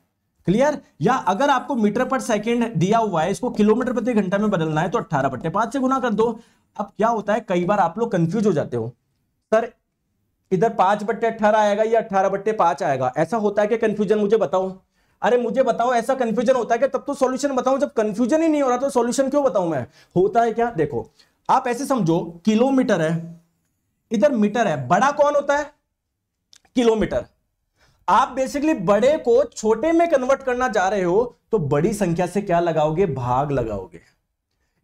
क्लियर या अगर आपको मीटर पर सेकंड दिया हुआ है इसको किलोमीटर प्रति घंटा में बदलना है तो अट्ठारह बटे पांच से गुना कर दो अब क्या होता है कई बार आप लोग कंफ्यूज हो जाते हो सर इधर पांच बट्टे अट्ठारह आएगा या अट्ठारह बट्टे पांच आएगा ऐसा होता है कि कंफ्यूजन मुझे बताओ अरे मुझे बताओ ऐसा कंफ्यूजन होता है कि तब तो सॉल्यूशन बताऊं जब कंफ्यूजन ही नहीं हो रहा तो सॉल्यूशन क्यों बताऊं मैं होता है क्या देखो आप ऐसे समझो किलोमीटर है इधर मीटर है बड़ा कौन होता है किलोमीटर आप बेसिकली बड़े को छोटे में कन्वर्ट करना चाह रहे हो तो बड़ी संख्या से क्या लगाओगे भाग लगाओगे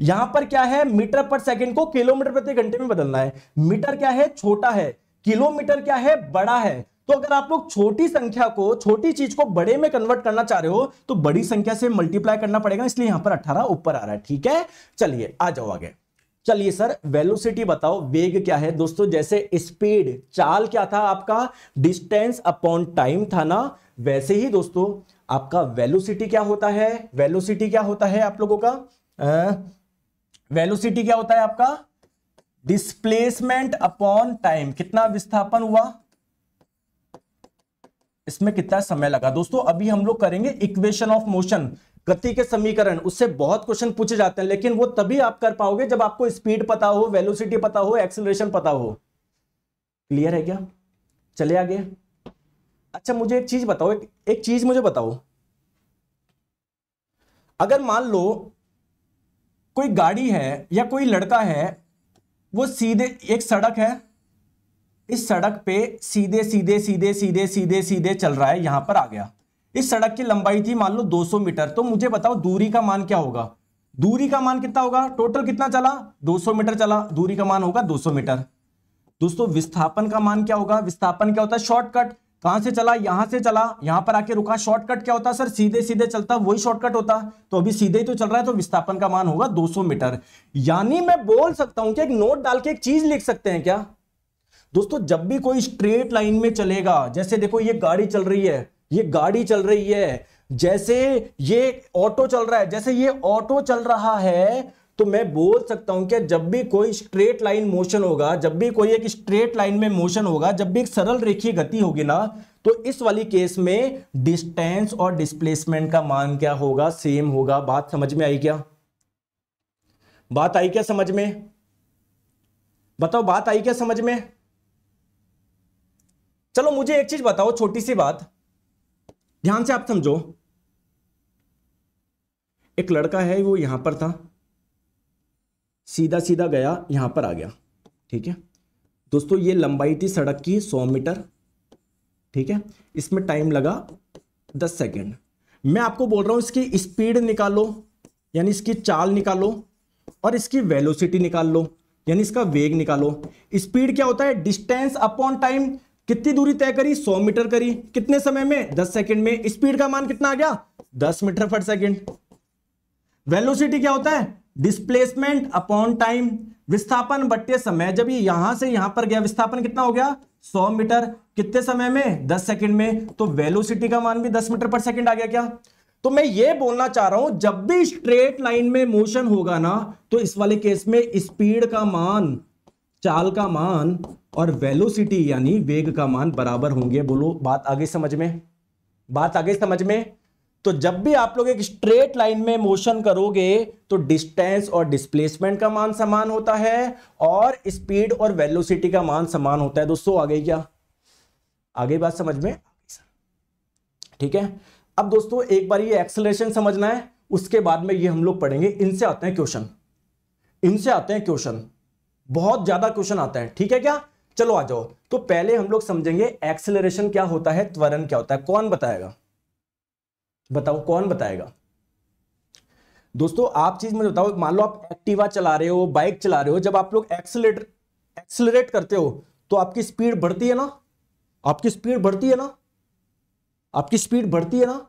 यहां पर क्या है मीटर पर सेकंड को किलोमीटर प्रति घंटे में बदलना है मीटर क्या है छोटा है किलोमीटर क्या है बड़ा है तो अगर आप लोग छोटी संख्या को छोटी चीज को बड़े में कन्वर्ट करना चाह रहे हो तो बड़ी संख्या से मल्टीप्लाई करना पड़ेगा इसलिए यहां पर अठारह ऊपर आ रहा है ठीक है चलिए आ जाओ आगे चलिए सर वेलोसिटी बताओ वेग क्या है दोस्तों जैसे स्पीड चाल क्या था आपका डिस्टेंस अपॉन टाइम था ना वैसे ही दोस्तों आपका वेलोसिटी क्या होता है वेलोसिटी क्या होता है आप लोगों का आ, वेलोसिटी क्या होता है आपका डिस्प्लेसमेंट अपॉन टाइम कितना विस्थापन हुआ इसमें कितना समय लगा दोस्तों अभी हम लोग करेंगे इक्वेशन ऑफ मोशन गति के समीकरण उससे बहुत क्वेश्चन पूछे जाते हैं लेकिन वो तभी आप कर पाओगे जब आपको स्पीड पता हो वेलोसिटी पता हो एक्सिलेशन पता हो क्लियर है क्या चले आगे अच्छा मुझे एक चीज बताओ एक, एक चीज मुझे बताओ अगर मान लो कोई गाड़ी है या कोई लड़का है वो सीधे एक सड़क है इस सड़क पे सीधे सीधे सीधे सीधे सीधे सीधे चल रहा है यहां पर आ गया इस सड़क की लंबाई थी मान लो 200 मीटर तो मुझे बताओ दूरी का मान क्या होगा दूरी का मान कितना होगा टोटल कितना चला 200 मीटर चला दूरी का मान होगा 200 मीटर दोस्तों विस्थापन का मान क्या होगा विस्थापन क्या होता है शॉर्टकट कहां से चला यहां से चला यहां पर आके रुका शॉर्टकट क्या होता सर सीधे सीधे चलता वही शॉर्टकट होता तो अभी सीधे ही तो चल रहा है तो विस्थापन का मान होगा 200 मीटर यानी मैं बोल सकता हूं कि एक नोट डाल के एक चीज लिख सकते हैं क्या दोस्तों जब भी कोई स्ट्रेट लाइन में चलेगा जैसे देखो ये गाड़ी चल रही है ये गाड़ी चल रही है जैसे ये ऑटो चल रहा है जैसे ये ऑटो चल रहा है तो मैं बोल सकता हूं कि जब भी कोई स्ट्रेट लाइन मोशन होगा जब भी कोई एक स्ट्रेट लाइन में मोशन होगा जब भी एक सरल रेखीय गति होगी ना तो इस वाली केस में डिस्टेंस और डिस्प्लेसमेंट का मान क्या होगा सेम होगा बात समझ में आई क्या बात आई क्या समझ में बताओ बात आई क्या समझ में चलो मुझे एक चीज बताओ छोटी सी बात ध्यान से आप समझो एक लड़का है वो यहां पर था सीधा सीधा गया यहाँ पर आ गया ठीक है दोस्तों ये लंबाई थी सड़क की सौ मीटर ठीक है इसमें टाइम लगा दस सेकेंड मैं आपको बोल रहा हूँ इसकी स्पीड निकालो यानी इसकी चाल निकालो और इसकी वेलोसिटी निकाल लो यानी इसका वेग निकालो स्पीड क्या होता है डिस्टेंस अपॉन टाइम कितनी दूरी तय करी 100 मीटर करी कितने समय में 10 सेकंड में स्पीड का मान कितना आ गया 10 मीटर पर सेकंड वेलोसिटी क्या होता है डिस्प्लेसमेंट अपॉन टाइम विस्थापन बट्टे समय जब ये यहां से यहां पर गया विस्थापन कितना हो गया 100 मीटर कितने समय में 10 सेकंड में तो वेलोसिटी का मान भी 10 मीटर पर सेकंड आ गया क्या तो मैं ये बोलना चाह रहा हूं जब भी स्ट्रेट लाइन में मोशन होगा ना तो इस वाले केस में स्पीड का मान चाल का मान और वेलोसिटी यानी वेग का मान बराबर होंगे बोलो बात आगे समझ में बात आगे समझ में तो जब भी आप लोग एक स्ट्रेट लाइन में मोशन करोगे तो डिस्टेंस और डिस्प्लेसमेंट का मान समान होता है और स्पीड और वेलोसिटी का मान समान होता है दोस्तों आगे क्या आगे बात समझ में ठीक है अब दोस्तों एक बार ये एक्सलेशन समझना है उसके बाद में ये हम लोग पढ़ेंगे इनसे आते हैं क्वेश्चन इनसे आते हैं क्वेश्चन बहुत ज्यादा क्वेश्चन आते हैं ठीक है क्या चलो आ जाओ तो पहले हम लोग समझेंगे एक्सेलरेशन क्या होता है त्वरण क्या होता है कौन बताएगा बताओ कौन बताएगा दोस्तों आप चीज मुझे बताओ मान लो आप एक्टिवा चला रहे हो बाइक चला रहे हो जब आप लोग एक्सलेटर एक्सलरेट करते हो तो आपकी स्पीड बढ़ती है ना आपकी स्पीड बढ़ती है ना आपकी स्पीड बढ़ती है ना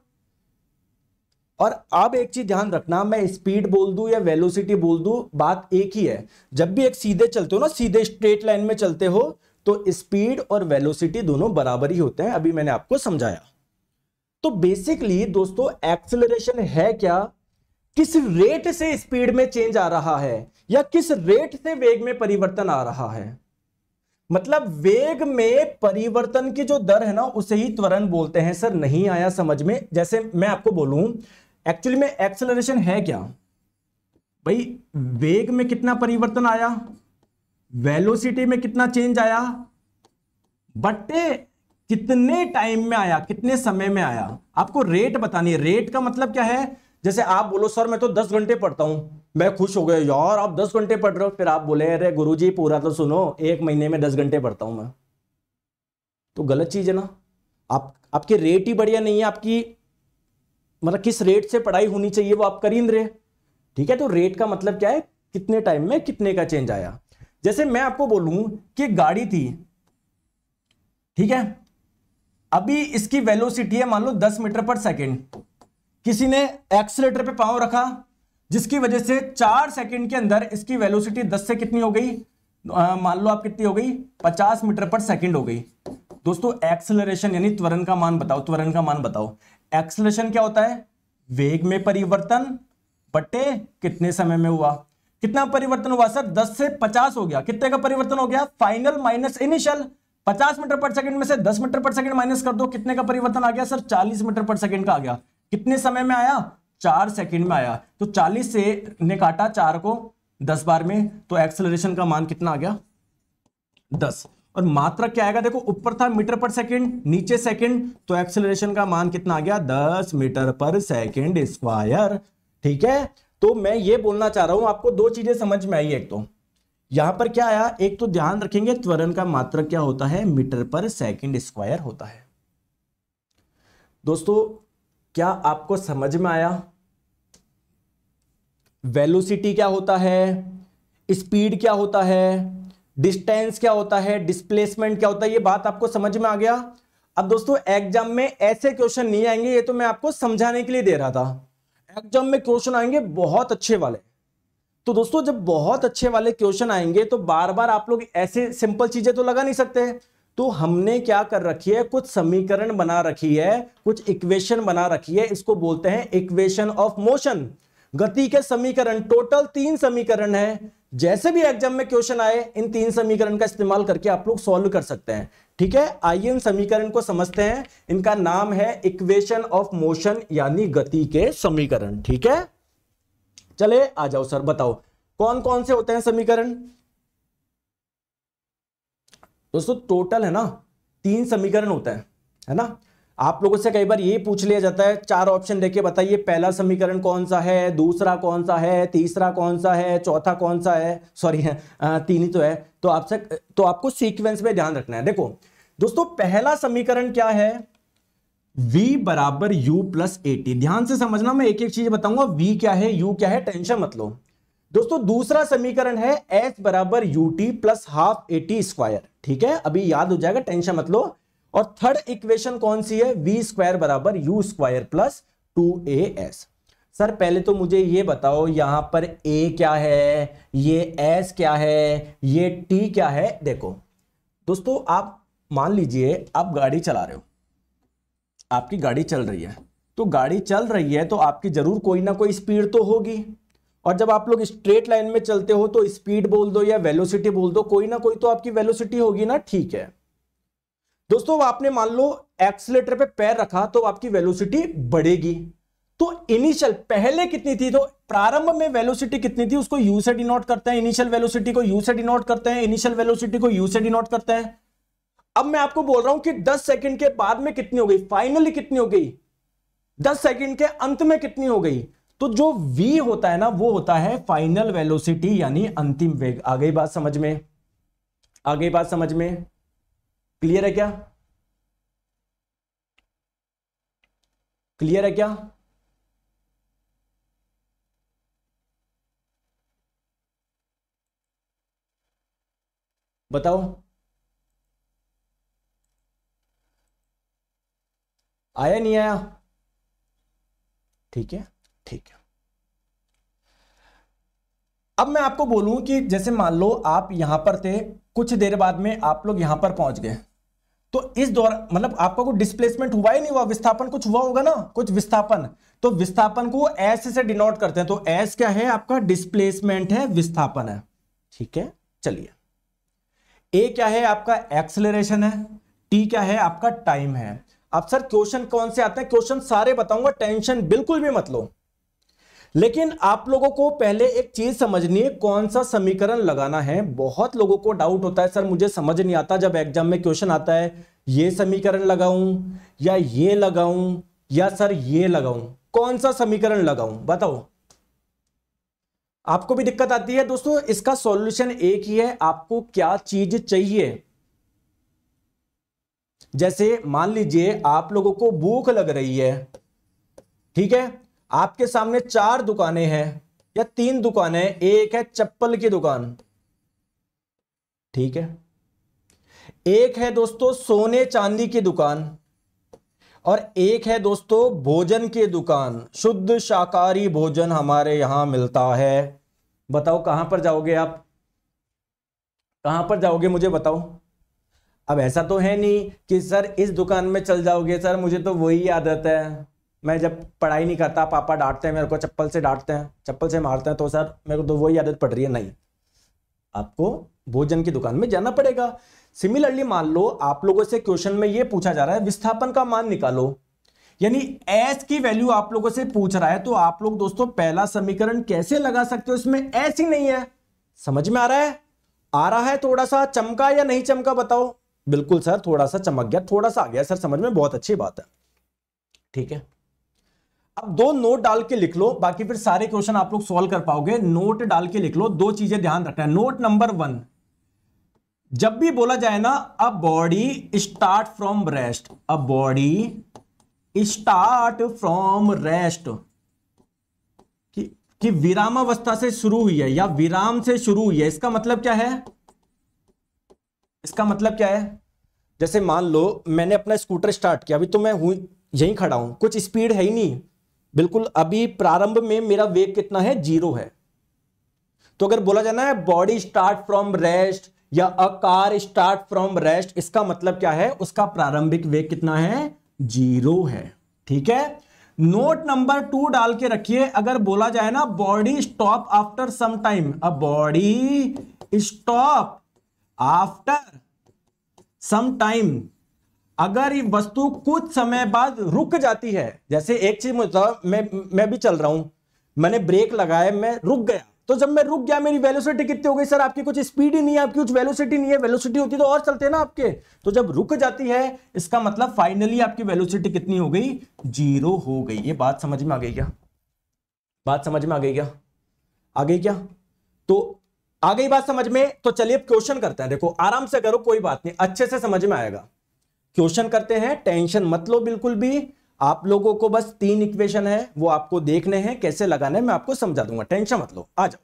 और अब एक चीज ध्यान रखना मैं स्पीड बोल दू या वेलोसिटी बोल दू बात एक ही है जब भी एक सीधे चलते हो ना सीधे स्ट्रेट लाइन में चलते हो तो स्पीड और वेलोसिटी दोनों बराबर ही होते हैं अभी मैंने आपको समझाया तो बेसिकली दोस्तों एक्सेलरेशन है क्या किस रेट से स्पीड में चेंज आ रहा है या किस रेट से वेग में परिवर्तन आ रहा है मतलब वेग में परिवर्तन की जो दर है ना उसे ही त्वरण बोलते हैं सर नहीं आया समझ में जैसे मैं आपको बोलूं एक्चुअली में एक्सेलरेशन है क्या भाई वेग में कितना परिवर्तन आया वेलोसिटी में कितना चेंज आया बट्टे कितने टाइम में आया कितने समय में आया आपको रेट बतानी है रेट का मतलब क्या है जैसे आप बोलो सर मैं तो दस घंटे पढ़ता हूँ मैं खुश हो गया यार आप दस घंटे पढ़ रहे हो फिर आप बोले अरे गुरु जी पूरा तो सुनो एक महीने में दस घंटे पढ़ता हूँ मैं तो गलत चीज़ है ना आप आपके रेट ही बढ़िया नहीं है आपकी मतलब किस रेट से पढ़ाई होनी चाहिए वो आप कर ही रहे ठीक है तो रेट का मतलब क्या है कितने टाइम में कितने का चेंज आया जैसे मैं आपको बोलूं कि गाड़ी थी ठीक है अभी इसकी वेलोसिटी है मान लो दस मीटर पर सेकेंड किसी ने एक्सलेटर पे पांव रखा जिसकी वजह से चार सेकेंड के अंदर इसकी वेलोसिटी दस से कितनी हो गई मान लो आप कितनी हो गई पचास मीटर पर सेकेंड हो गई दोस्तों एक्सलरेशन यानी त्वरण का मान बताओ त्वरण का मान बताओ एक्सलरेशन क्या होता है वेग में परिवर्तन बटे कितने समय में हुआ कितना परिवर्तन हुआ सर 10 से 50 हो गया कितने का परिवर्तन हो गया फाइनल माइनस इनिशियल पचास मीटर पर सेकंड में से दस मीटर पर सेकंड माइनस कर दो कितने का परिवर्तन आ गया सर चालीस मीटर पर सेकंड का आ गया कितने समय में आया चार सेकंड में आया तो चालीस से ने काटा चार को दस बार में तो एक्सलरेशन का मान कितना आ गया दस और मात्रक क्या आएगा देखो ऊपर था मीटर पर सेकंड नीचे सेकंड तो एक्सेलरेशन का मान कितना आ गया दस मीटर पर सेकंड स्क्वायर ठीक है तो मैं ये बोलना चाह रहा हूं आपको दो चीजें समझ में आई एक तो यहां पर क्या आया एक तो ध्यान रखेंगे त्वरण का मात्रक क्या होता है मीटर पर सेकंड स्क्वायर होता है दोस्तों क्या आपको समझ में आया वेलोसिटी क्या होता है स्पीड क्या होता है डिस्टेंस क्या होता है डिस्प्लेसमेंट क्या होता है ये बात आपको समझ में आ गया अब दोस्तों एग्जाम में ऐसे क्वेश्चन नहीं आएंगे ये तो मैं आपको समझाने के लिए दे रहा था एग्जाम में क्वेश्चन आएंगे बहुत अच्छे वाले तो दोस्तों जब बहुत अच्छे वाले क्वेश्चन आएंगे तो बार बार आप लोग ऐसे सिंपल चीजें तो लगा नहीं सकते तो हमने क्या कर रखी है कुछ समीकरण बना रखी है कुछ इक्वेशन बना रखी है इसको बोलते हैं इक्वेशन ऑफ मोशन गति के समीकरण टोटल तीन समीकरण है जैसे भी एग्जाम में क्वेश्चन आए इन तीन समीकरण का इस्तेमाल करके आप लोग सॉल्व कर सकते हैं ठीक है आइए इन समीकरण को समझते हैं इनका नाम है इक्वेशन ऑफ मोशन यानी गति के समीकरण ठीक है चले आ जाओ सर बताओ कौन कौन से होते हैं समीकरण दोस्तों टोटल है ना तीन समीकरण होते हैं है ना आप लोगों से कई बार ये पूछ लिया जाता है चार ऑप्शन देके बताइए पहला समीकरण कौन सा है दूसरा कौन सा है तीसरा कौन सा है चौथा कौन सा है सॉरी तीन ही तो है तो आपसे तो आपको सीक्वेंस में ध्यान रखना है देखो दोस्तों पहला समीकरण क्या है v बराबर u प्लस एटी ध्यान से समझना मैं एक एक चीज बताऊंगा v क्या है u क्या है टेंशन मत लो दोस्तों दूसरा समीकरण है s बराबर u t plus half a t square ठीक है अभी याद हो जाएगा टेंशन मत लो और थर्ड इक्वेशन कौन सी है वी स्क्वायर बराबर u square plus two a s sir पहले तो मुझे ये बताओ यहां पर ए क्या है ये एस क्या है ये टी क्या है देखो दोस्तों आप मान लीजिए आप गाड़ी चला रहे हो आपकी गाड़ी चल रही है तो गाड़ी चल रही है तो आपकी ज़रूर कोई ना कोई स्पीड तो होगी और जब आप लोग स्ट्रेट लाइन में चलते हो तो स्पीड बोल दो या वेलोसिटी बोल दो कोई ना कोई तो आपकी वेलोसिटी होगी ना ठीक है दोस्तों आपने मान लो एक्सलेटर पे पैर रखा तो आपकी वेलोसिटी बढ़ेगी तो इनिशियल पहले कितनी थी तो प्रारंभ में वेलोसिटी कितनी थी उसको यू से डिनोट करते हैं इनिशियल वेलोसिटी को यू से डिनोट करते हैं इनिशियल वेलोसिटी को यू से डिनोट करते हैं अब मैं आपको बोल रहा हूं कि 10 सेकंड के बाद में कितनी हो गई फाइनली कितनी हो गई 10 सेकंड के अंत में कितनी हो गई तो जो v होता है ना वो होता है फाइनल वेलोसिटी यानी अंतिम वेग आ गई बात समझ में आ गई बात समझ में क्लियर है क्या क्लियर है क्या बताओ आया नहीं आया ठीक है ठीक है अब मैं आपको बोलूं कि जैसे मान लो आप यहां पर थे कुछ देर बाद में आप लोग यहां पर पहुंच गए तो इस दौरान मतलब आपका कोई डिस्प्लेसमेंट हुआ ही नहीं हुआ विस्थापन कुछ हुआ होगा ना कुछ विस्थापन तो विस्थापन को एस से डिनोट करते हैं तो एस क्या है आपका डिस्प्लेसमेंट है विस्थापन है ठीक है चलिए ए क्या है आपका एक्सलरेशन है टी क्या है आपका टाइम है अब सर क्वेश्चन कौन से आते हैं क्वेश्चन सारे बताऊंगा टेंशन बिल्कुल भी मत लो लेकिन आप लोगों को पहले एक चीज समझनी है कौन सा समीकरण लगाना है बहुत लोगों को डाउट होता है सर मुझे समझ नहीं आता जब एग्जाम में क्वेश्चन आता है ये समीकरण लगाऊं या ये लगाऊं या सर ये लगाऊं कौन सा समीकरण लगाऊं बताओ आपको भी दिक्कत आती है दोस्तों इसका सॉल्यूशन एक ही है आपको क्या चीज चाहिए जैसे मान लीजिए आप लोगों को भूख लग रही है ठीक है आपके सामने चार दुकानें हैं या तीन दुकानें एक है चप्पल की दुकान ठीक है एक है दोस्तों सोने चांदी की दुकान और एक है दोस्तों भोजन की दुकान शुद्ध शाकाहारी भोजन हमारे यहां मिलता है बताओ कहां पर जाओगे आप कहां पर जाओगे मुझे बताओ अब ऐसा तो है नहीं कि सर इस दुकान में चल जाओगे सर मुझे तो वही आदत है मैं जब पढ़ाई नहीं करता पापा डांटते हैं मेरे को चप्पल से डांटते हैं चप्पल से मारते हैं तो सर मेरे को तो वही आदत पड़ रही है नहीं आपको भोजन की दुकान में जाना पड़ेगा सिमिलरली मान लो आप लोगों से क्वेश्चन में ये पूछा जा रहा है विस्थापन का मान निकालो यानी एस की वैल्यू आप लोगों से पूछ रहा है तो आप लोग दोस्तों पहला समीकरण कैसे लगा सकते हो इसमें एस ही नहीं है समझ में आ रहा है आ रहा है थोड़ा सा चमका या नहीं चमका बताओ बिल्कुल सर थोड़ा सा चमक गया थोड़ा सा आ गया सर समझ में बहुत अच्छी बात है ठीक है अब दो नोट डाल के लिख लो बाकी फिर सारे क्वेश्चन आप लोग सॉल्व कर पाओगे नोट डाल के लिख लो दो चीजें ध्यान रखना है नोट नंबर वन जब भी बोला जाए ना a body start from rest a body start from rest कि, विरामावस्था से शुरू हुई है या विराम से शुरू हुई है इसका मतलब क्या है इसका मतलब क्या है जैसे मान लो मैंने अपना स्कूटर स्टार्ट किया अभी तो मैं हूँ यहीं खड़ा हूँ कुछ स्पीड है ही नहीं बिल्कुल अभी प्रारंभ में मेरा वेग कितना है जीरो है तो अगर बोला जाना है बॉडी स्टार्ट फ्रॉम रेस्ट या a car start from rest इसका मतलब क्या है उसका प्रारंभिक वेग कितना है जीरो है ठीक है नोट नंबर टू डाल के रखिए अगर बोला जाए ना body stop after some time a body stop after some time अगर ये वस्तु कुछ समय बाद रुक जाती है जैसे एक चीज मैं मैं भी चल रहा हूं मैंने ब्रेक लगाया मैं रुक गया तो जब मैं रुक गया मेरी वेलोसिटी कितनी हो गई सर आपकी कुछ स्पीड ही नहीं है आपकी कुछ वेलोसिटी नहीं है वेलोसिटी होती तो और चलते हैं ना आपके तो जब रुक जाती है इसका मतलब फाइनली आपकी वेलोसिटी कितनी हो गई जीरो हो गई ये बात समझ में आ गई क्या बात समझ में आ गई क्या आ गई क्या तो आ गई बात समझ में तो चलिए अब क्वेश्चन करते हैं देखो आराम से करो कोई बात नहीं अच्छे से समझ में आएगा क्वेश्चन करते हैं टेंशन मत लो बिल्कुल भी आप लोगों को बस तीन इक्वेशन है वो आपको देखने हैं कैसे लगाने मैं आपको समझा दूंगा टेंशन मत लो आ जाओ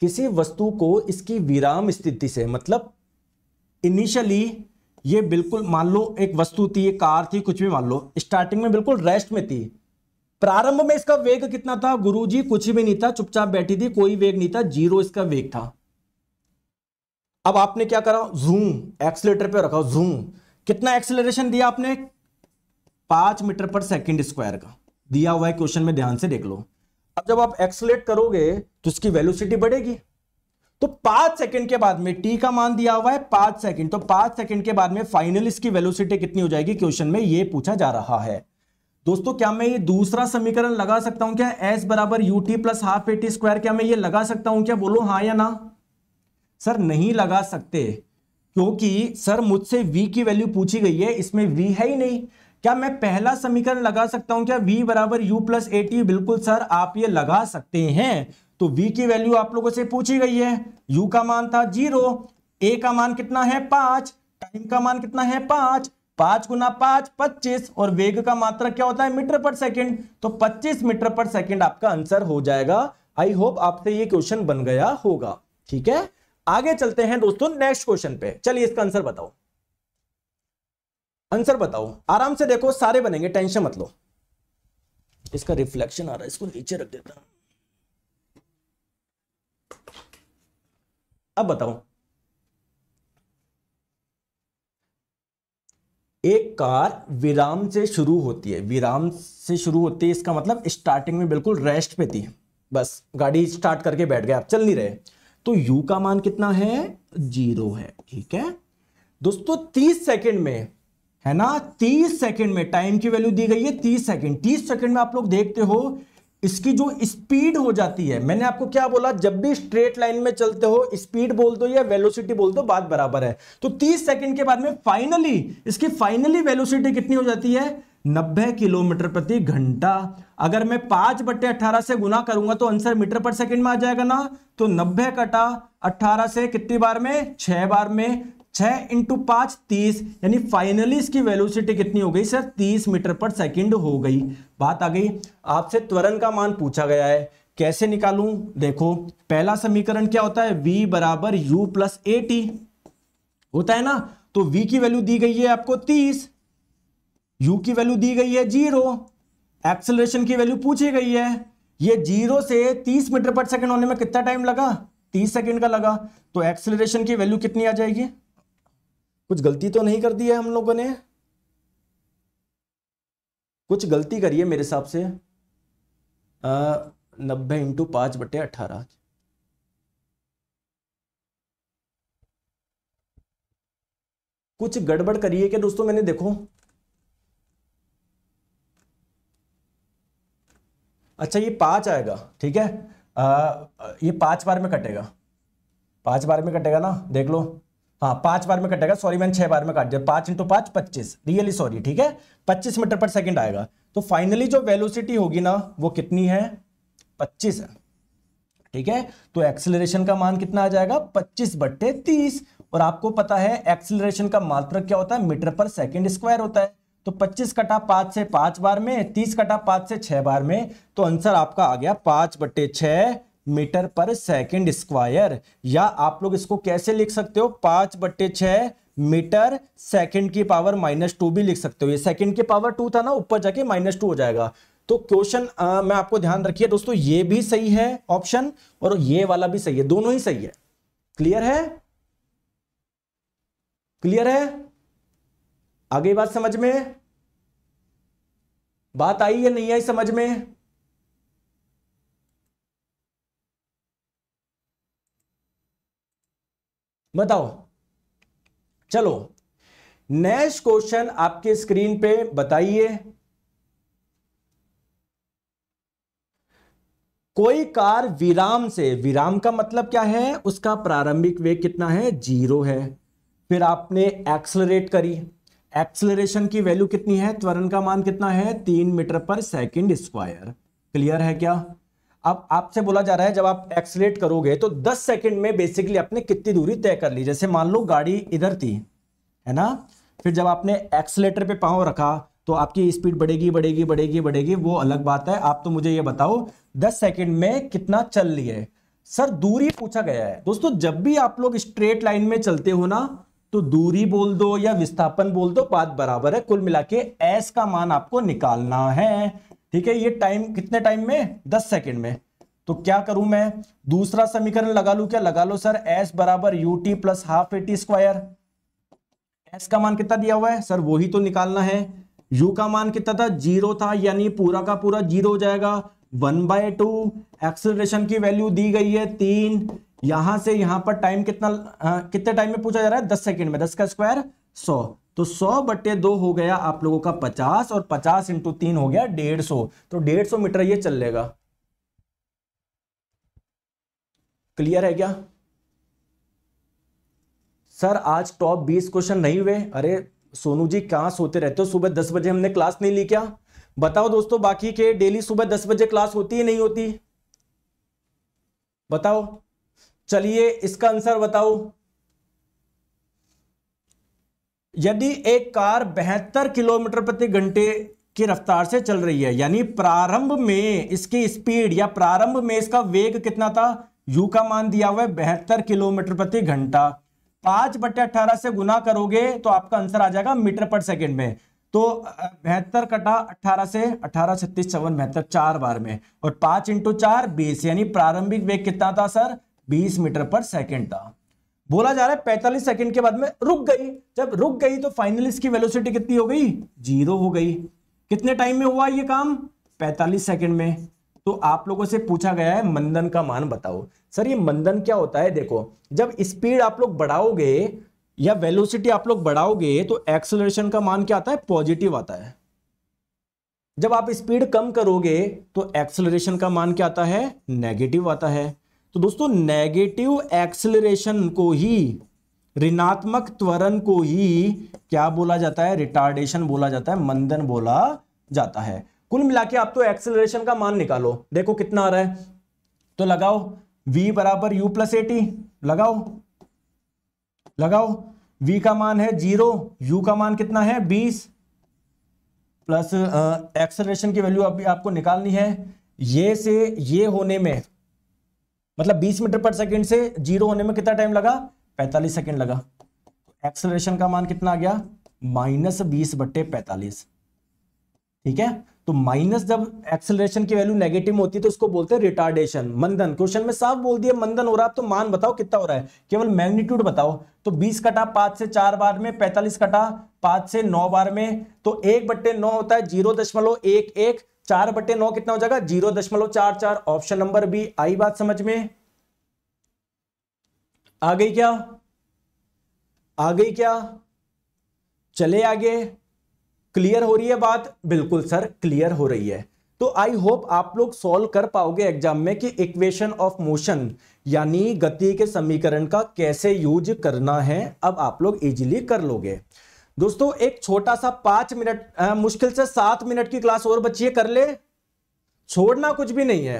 किसी वस्तु को इसकी विराम स्थिति से मतलब इनिशियली ये बिल्कुल मान लो एक वस्तु थी ये कार थी कुछ भी मान लो स्टार्टिंग में बिल्कुल रेस्ट में थी प्रारंभ में इसका वेग कितना था गुरुजी कुछ भी नहीं था चुपचाप बैठी थी कोई वेग नहीं था जीरो इसका वेग था अब आपने क्या करा जूम एक्सलेटर पे रखा जूम कितना एक्सलेशन दिया आपने पांच मीटर पर सेकंड स्क्वायर का दिया हुआ है क्वेश्चन में ध्यान से देख लो अब जब आप एक्सलेट करोगे तो उसकी वेलोसिटी बढ़ेगी तो पांच सेकंड के बाद में टी का मान दिया हुआ है पांच सेकंड तो पांच सेकंड के बाद में फाइनल इसकी वेलोसिटी कितनी हो जाएगी क्वेश्चन में ये पूछा जा रहा है दोस्तों क्या मैं ये दूसरा समीकरण लगा सकता हूं क्या एस बराबर u t plus half a t square क्या मैं ये लगा सकता हूं क्या बोलो हाँ या ना सर नहीं लगा सकते क्योंकि सर मुझसे v की वैल्यू पूछी गई है इसमें v है ही नहीं क्या मैं पहला समीकरण लगा सकता हूं क्या v बराबर यू प्लस ए टी बिल्कुल सर आप ये लगा सकते हैं तो v की वैल्यू आप लोगों से पूछी गई है u का मान था जीरो ए का मान कितना है पांच टाइम का मान कितना है पांच पांच गुना पांच पच्चीस और वेग का मात्रक क्या होता है मीटर पर सेकंड तो पच्चीस मीटर पर सेकंड आपका आंसर हो जाएगा आई होप आपसे ये क्वेश्चन बन गया होगा ठीक है आगे चलते हैं दोस्तों नेक्स्ट क्वेश्चन पे चलिए इसका आंसर बताओ आंसर बताओ आराम से देखो सारे बनेंगे टेंशन मत लो इसका रिफ्लेक्शन आ रहा है इसको नीचे रख देता अब बताओ एक कार विराम से शुरू होती है विराम से शुरू होती है इसका मतलब स्टार्टिंग में बिल्कुल रेस्ट पे थी बस गाड़ी स्टार्ट करके बैठ गए आप चल नहीं रहे तो यू का मान कितना है जीरो है ठीक है दोस्तों तीस सेकेंड में है ना तीस सेकेंड में टाइम की वैल्यू दी गई है तीस सेकेंड तीस सेकेंड में आप लोग देखते हो इसकी जो स्पीड हो जाती है मैंने आपको क्या बोला जब भी स्ट्रेट लाइन में चलते हो स्पीड बोल दो या वेलोसिटी बोल दो बात बराबर है तो 30 सेकंड के बाद में फाइनली इसकी फाइनली वेलोसिटी कितनी हो जाती है 90 किलोमीटर प्रति घंटा अगर मैं पांच बट्टे अट्ठारह से गुना करूंगा तो आंसर मीटर पर सेकंड में आ जाएगा ना तो 90 कटा 18 से कितनी बार में छह बार में छः इंटू पाँच तीस यानी फाइनली इसकी वेलोसिटी कितनी हो गई सर तीस मीटर पर सेकंड हो गई बात आ गई आपसे त्वरण का मान पूछा गया है कैसे निकालूं देखो पहला समीकरण क्या होता है v बराबर यू प्लस ए टी होता है ना तो v की वैल्यू दी गई है आपको तीस u की वैल्यू दी गई है जीरो एक्सेलरेशन की वैल्यू पूछी गई है ये जीरो से तीस मीटर पर सेकेंड होने में कितना टाइम लगा तीस सेकेंड का लगा तो एक्सिलेशन की वैल्यू कितनी आ जाएगी कुछ गलती तो नहीं कर दी है हम लोगों ने कुछ गलती करी है मेरे हिसाब से नब्बे इंटू पांच बटे अठारह कुछ गड़बड़ करिए क्या दोस्तों मैंने देखो अच्छा ये पांच आएगा ठीक है आ, ये पांच बार में कटेगा पांच बार में कटेगा ना देख लो हाँ पांच बार में कटेगा सॉरी मैंने छह बार में काट दिया पांच इंटू पांच पच्चीस रियली सॉरी ठीक है पच्चीस मीटर पर सेकेंड आएगा तो फाइनली जो वेलोसिटी होगी ना वो कितनी है पच्चीस ठीक है तो एक्सिलेशन का मान कितना आ जाएगा पच्चीस बट्टे तीस और आपको पता है एक्सिलेशन का मात्रक क्या होता है मीटर पर सेकेंड स्क्वायर होता है तो पच्चीस कटा पाँच से पांच बार में तीस कटा पांच से छह बार में तो आंसर आपका आ गया पांच बट्टे छह मीटर पर सेकेंड स्क्वायर या आप लोग इसको कैसे लिख सकते हो पांच बट्टे छ मीटर सेकंड की पावर माइनस टू भी लिख सकते हो ये सेकंड की पावर टू था ना ऊपर जाके माइनस टू हो जाएगा तो क्वेश्चन मैं आपको ध्यान रखिए दोस्तों ये भी सही है ऑप्शन और ये वाला भी सही है दोनों ही सही है क्लियर है क्लियर है आगे बात समझ में बात आई या नहीं आई समझ में बताओ चलो नेक्स्ट क्वेश्चन आपके स्क्रीन पे बताइए कोई कार विराम से विराम का मतलब क्या है उसका प्रारंभिक वेग कितना है जीरो है फिर आपने एक्सलरेट करी एक्सलरेशन की वैल्यू कितनी है त्वरण का मान कितना है तीन मीटर पर सेकंड स्क्वायर क्लियर है क्या अब आपसे बोला जा रहा है जब आप एक्सलेट करोगे तो 10 सेकंड में बेसिकली आपने कितनी दूरी तय कर ली जैसे मान लो गाड़ी इधर थी है ना फिर जब आपने एक्सलेटर पे पाँव रखा तो आपकी स्पीड बढ़ेगी बढ़ेगी बढ़ेगी बढ़ेगी वो अलग बात है आप तो मुझे ये बताओ दस सेकेंड में कितना चल लिए सर दूरी पूछा गया है दोस्तों जब भी आप लोग स्ट्रेट लाइन में चलते हो ना तो दूरी बोल दो या विस्थापन बोल दो बात बराबर है कुल मिला के एस का मान आपको निकालना है ठीक है ये टाइम कितने टाइम में दस सेकेंड में तो क्या करूं मैं दूसरा समीकरण लगा लू क्या लगा लो सर एस बराबर u t plus half a t square s का मान कितना दिया हुआ है सर वही तो निकालना है u का मान कितना था जीरो था यानी पूरा का पूरा जीरो हो जाएगा वन बाय टू एक्सलेशन की वैल्यू दी गई है तीन यहां से यहां पर टाइम कितना आ, कितने टाइम में पूछा जा रहा है दस सेकेंड में दस का स्क्वायर सौ तो सौ बट्टे दो हो गया आप लोगों का पचास और पचास इंटू तीन हो गया डेढ़ सौ तो डेढ़ सौ मीटर ये चल लेगा क्लियर है क्या सर आज टॉप बीस क्वेश्चन नहीं हुए अरे सोनू जी कहां सोते रहते हो सुबह दस बजे हमने क्लास नहीं ली क्या बताओ दोस्तों बाकी के डेली सुबह दस बजे क्लास होती है नहीं होती बताओ चलिए इसका आंसर बताओ यदि एक कार बहत्तर किलोमीटर प्रति घंटे की रफ्तार से चल रही है यानी प्रारंभ में इसकी स्पीड या प्रारंभ में इसका वेग कितना था यू का मान दिया हुआ है बहत्तर किलोमीटर प्रति घंटा पांच बटे अट्ठारह से गुना करोगे तो आपका आंसर आ जाएगा मीटर पर सेकेंड में तो बेहतर कटा अठारह से अठारह छत्तीस चौवन बेहतर चार बार में और पांच इंटू चार बीस यानी प्रारंभिक वेग कितना था सर बीस मीटर पर सेकेंड था बोला जा रहा है पैंतालीस सेकंड के बाद में रुक गई जब रुक गई तो फाइनली इसकी वेलोसिटी कितनी हो गई जीरो हो गई कितने टाइम में हुआ ये काम पैंतालीस सेकंड में तो आप लोगों से पूछा गया है मंदन का मान बताओ सर ये मंदन क्या होता है देखो जब स्पीड आप लोग बढ़ाओगे या वेलोसिटी आप लोग बढ़ाओगे तो एक्सलरेशन का मान क्या आता है पॉजिटिव आता है जब आप स्पीड कम करोगे तो एक्सेलरेशन का मान क्या आता है नेगेटिव आता है तो दोस्तों नेगेटिव एक्सिलेशन को ही ऋणात्मक त्वरण को ही क्या बोला जाता है रिटार्डेशन बोला जाता है मंदन बोला जाता है कुल मिला के आप तो एक्सिलेशन का मान निकालो देखो कितना आ रहा है तो लगाओ v बराबर यू प्लस एटी लगाओ लगाओ v का मान है जीरो u का मान कितना है बीस प्लस एक्सेलरेशन की वैल्यू अभी आपको निकालनी है ये से ये होने में मतलब 20 मीटर पर सेकेंड से जीरो होने में कितना टाइम लगा 45 सेकेंड लगा एक्सलेशन का मान कितना आ गया माइनस बीस बट्टे पैतालीस ठीक है तो माइनस जब एक्सलेशन की वैल्यू नेगेटिव होती है तो उसको बोलते हैं रिटार्डेशन मंदन क्वेश्चन में साफ बोल दिया मंदन हो रहा है तो मान बताओ कितना हो रहा है केवल मैग्नीट्यूड बताओ तो 20 कटा पांच से चार बार में 45 कटा पांच से नौ बार में तो एक बट्टे नौ होता है जीरो दशमलव एक एक चार बटे नौ कितना हो जाएगा जीरो दशमलव चार चार ऑप्शन नंबर बी आई बात समझ में आ गई क्या आ गई क्या चले आगे क्लियर हो रही है बात बिल्कुल सर क्लियर हो रही है तो आई होप आप लोग सॉल्व कर पाओगे एग्जाम में कि इक्वेशन ऑफ मोशन यानी गति के समीकरण का कैसे यूज करना है अब आप लोग इजीली कर लोगे दोस्तों एक छोटा सा पांच मिनट मुश्किल से सात मिनट की क्लास और बच्ची कर ले छोड़ना कुछ भी नहीं है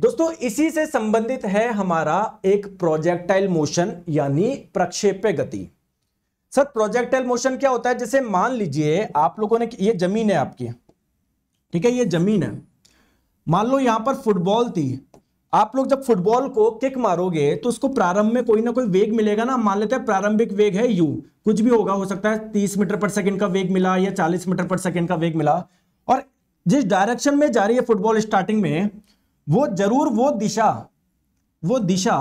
दोस्तों इसी से संबंधित है हमारा एक प्रोजेक्टाइल मोशन यानी प्रक्षेप्य गति सर प्रोजेक्टाइल मोशन क्या होता है जैसे मान लीजिए आप लोगों ने ये जमीन है आपकी ठीक है ये जमीन है मान लो यहां पर फुटबॉल थी आप लोग जब फुटबॉल को किक मारोगे तो उसको प्रारंभ में कोई ना कोई वेग मिलेगा ना मान लेते हैं प्रारंभिक वेग है यू कुछ भी होगा हो सकता है तीस मीटर पर सेकेंड का वेग मिला या चालीस मीटर पर सेकेंड का वेग मिला और जिस डायरेक्शन में जा रही है फुटबॉल स्टार्टिंग में वो जरूर वो दिशा वो दिशा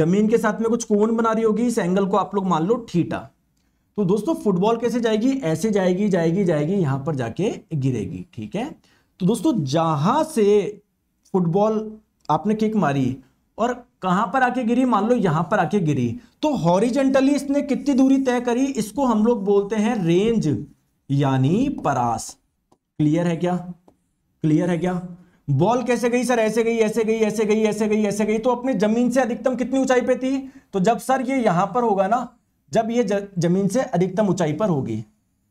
जमीन के साथ में कुछ कोण बना रही होगी इस एंगल को आप लोग मान लो ठीटा तो दोस्तों फुटबॉल कैसे जाएगी ऐसे जाएगी जाएगी जाएगी यहां पर जाके गिरेगी ठीक है तो दोस्तों जहां से फुटबॉल आपने किक मारी और कहां पर आके गिरी मान लो यहां पर आके गिरी तो हॉरिजेंटली इसने कितनी दूरी तय करी इसको हम लोग बोलते हैं रेंज यानी परास क्लियर है क्या क्लियर है क्या बॉल कैसे गई सर ऐसे गई ऐसे गई ऐसे गई ऐसे गई ऐसे गई तो अपने जमीन से अधिकतम कितनी ऊंचाई पे थी तो जब सर ये यहां पर होगा ना जब ये जमीन से अधिकतम ऊंचाई पर होगी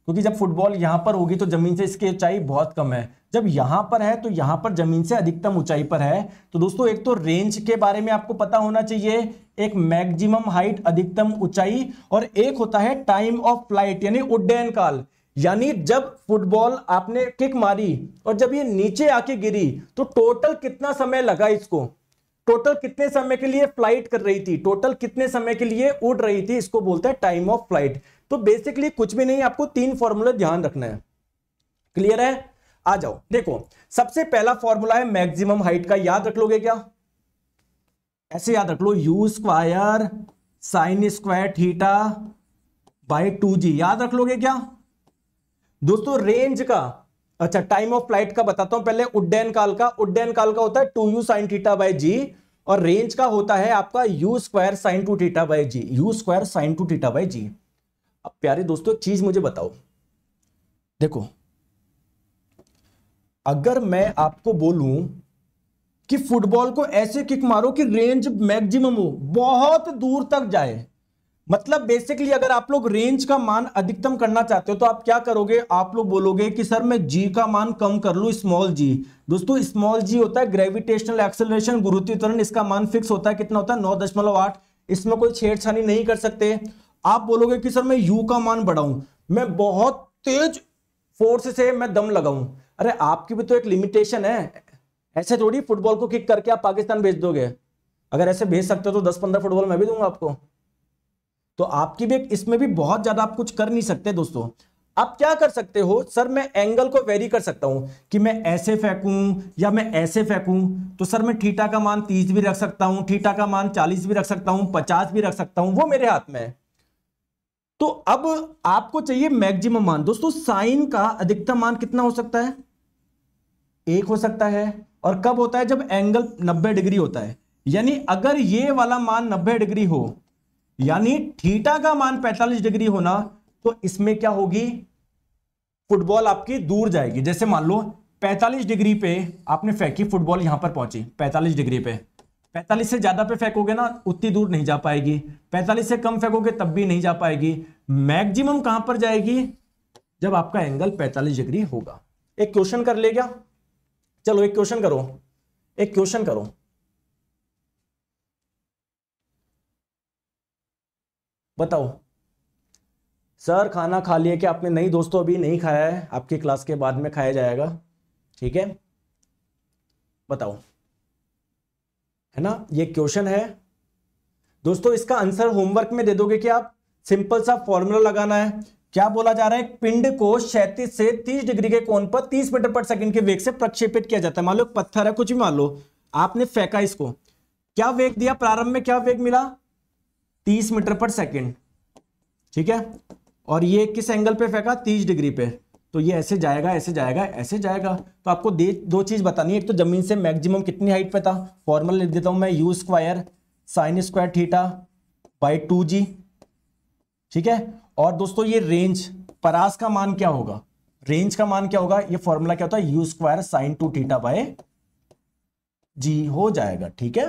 क्योंकि जब फुटबॉल यहां पर होगी तो जमीन से इसकी ऊंचाई बहुत कम है जब यहां पर है तो यहां पर जमीन से अधिकतम ऊंचाई पर है तो दोस्तों एक तो रेंज के बारे में आपको पता होना चाहिए एक मैक्सिमम हाइट अधिकतम ऊंचाई और एक होता है टाइम ऑफ फ्लाइट यानी उड्डयन काल यानी जब फुटबॉल आपने किक मारी और जब ये नीचे आके गिरी तो टोटल कितना समय लगा इसको टोटल कितने समय के लिए फ्लाइट कर रही थी टोटल कितने समय के लिए उड़ रही थी इसको बोलते हैं टाइम ऑफ फ्लाइट तो बेसिकली कुछ भी नहीं आपको तीन फॉर्मूला ध्यान रखना है क्लियर है आ जाओ देखो सबसे पहला फॉर्मूला है मैक्सिमम हाइट का याद रख लोगे क्या ऐसे याद रख लो u square sine square theta by two g याद रख लोगे क्या दोस्तों रेंज का अच्छा टाइम ऑफ फ्लाइट का बताता हूं पहले उड्डयन काल का उड्डयन काल का होता है two u sine theta by g और रेंज का होता है आपका u square sine two theta by g u square sine two theta by g अब प्यारे दोस्तों एक चीज मुझे बताओ देखो अगर मैं आपको बोलू कि फुटबॉल को ऐसे किक मारो कि रेंज मैक्सिमम हो बहुत दूर तक जाए मतलब बेसिकली अगर आप लोग रेंज का मान अधिकतम करना चाहते हो तो आप क्या करोगे आप लोग बोलोगे कि सर मैं जी का मान कम कर लू स्मॉल जी दोस्तों स्मॉल जी होता है ग्रेविटेशनल एक्सेलरेशन गुरुत्वीकरण इसका मान फिक्स होता है कितना होता है नौ दशमलव आठ इसमें कोई छेड़छानी नहीं कर सकते आप बोलोगे कि सर मैं यू का मान बढ़ाऊं मैं बहुत तेज फोर्स से मैं दम लगाऊं अरे आपकी भी तो एक लिमिटेशन है ऐसे थोड़ी फुटबॉल को किक करके आप पाकिस्तान भेज दोगे अगर ऐसे भेज सकते हो तो दस पंद्रह फुटबॉल मैं भी दूंगा आपको तो आपकी भी इसमें भी बहुत ज्यादा आप कुछ कर नहीं सकते दोस्तों आप क्या कर सकते हो सर मैं एंगल को वेरी कर सकता हूं कि मैं ऐसे फेंकू या मैं ऐसे फेंकू तो सर मैं ठीटा का मान 30 भी रख सकता हूं ठीटा का मान 40 भी रख सकता हूं 50 भी रख सकता हूं वो मेरे हाथ में है तो अब आपको चाहिए मैक्सिमम मान दोस्तों साइन का अधिकतम मान कितना हो सकता है एक हो सकता है और कब होता है जब एंगल 90 डिग्री होता है यानी अगर ये वाला मान 90 डिग्री हो यानी थीटा का मान 45 डिग्री होना तो इसमें क्या होगी फुटबॉल आपकी दूर जाएगी जैसे मान लो 45 डिग्री पे आपने फेंकी फुटबॉल यहां पर पहुंची 45 डिग्री पे पैंतालीस से ज्यादा पे फेंकोगे ना उतनी दूर नहीं जा पाएगी पैंतालीस से कम फेंकोगे तब भी नहीं जा पाएगी मैक्सिमम कहां पर जाएगी जब आपका एंगल पैंतालीस डिग्री होगा एक क्वेश्चन कर ले क्या चलो एक क्वेश्चन करो एक क्वेश्चन करो बताओ सर खाना खा लिए कि आपने नई दोस्तों अभी नहीं खाया है आपकी क्लास के बाद में खाया जाएगा ठीक है बताओ है ना ये क्वेश्चन है दोस्तों इसका आंसर होमवर्क में दे दोगे कि आप सिंपल सा फॉर्मूला लगाना है क्या बोला जा रहा है पिंड को सैंतीस से 30 डिग्री के कोण पर 30 मीटर पर सेकंड के वेग से प्रक्षेपित किया जाता है मान लो पत्थर है कुछ भी मान लो आपने फेंका इसको क्या वेग दिया प्रारंभ में क्या वेग मिला 30 मीटर पर सेकंड ठीक है और ये किस एंगल पे फेंका 30 डिग्री पे तो ये ऐसे जाएगा ऐसे जाएगा ऐसे जाएगा तो आपको दे दो चीज़ बतानी है एक तो ज़मीन से मैक्सिमम कितनी हाइट पे था फॉर्मल लिख देता हूं मैं u square sine square theta by two g ठीक है और दोस्तों ये रेंज परास का मान क्या होगा रेंज का मान क्या होगा ये फॉर्मूला क्या होता है u square sine two theta by g हो जाएगा ठीक है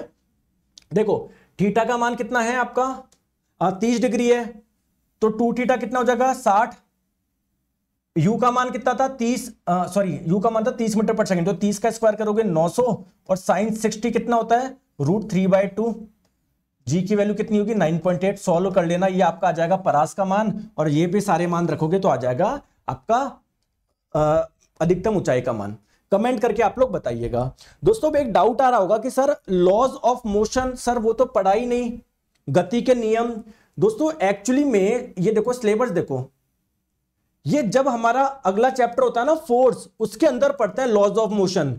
देखो थीटा का मान कितना है आपका तीस डिग्री है तो टू थीटा कितना हो जाएगा साठ यू का मान कितना था तीस सॉरी यू का मान था तीस मीटर पर सेकेंड तो तीस का स्क्वायर करोगे नौ सौ और साइन सिक्सटी कितना होता है root three by two g की वैल्यू कितनी होगी नाइन पॉइंट एट सॉल्व कर लेना ये आपका आ जाएगा परास का मान और ये भी सारे मान रखोगे तो आ जाएगा आपका अधिकतम ऊंचाई का मान कमेंट करके आप लोग बताइएगा दोस्तों एक डाउट आ रहा होगा कि sir laws of motion sir वो तो पढ़ा ही नहीं गति के नियम दोस्तों एक्चुअली में ये देखो सिलेबस देखो ये जब हमारा अगला चैप्टर होता है ना फोर्स उसके अंदर पड़ता है लॉज ऑफ मोशन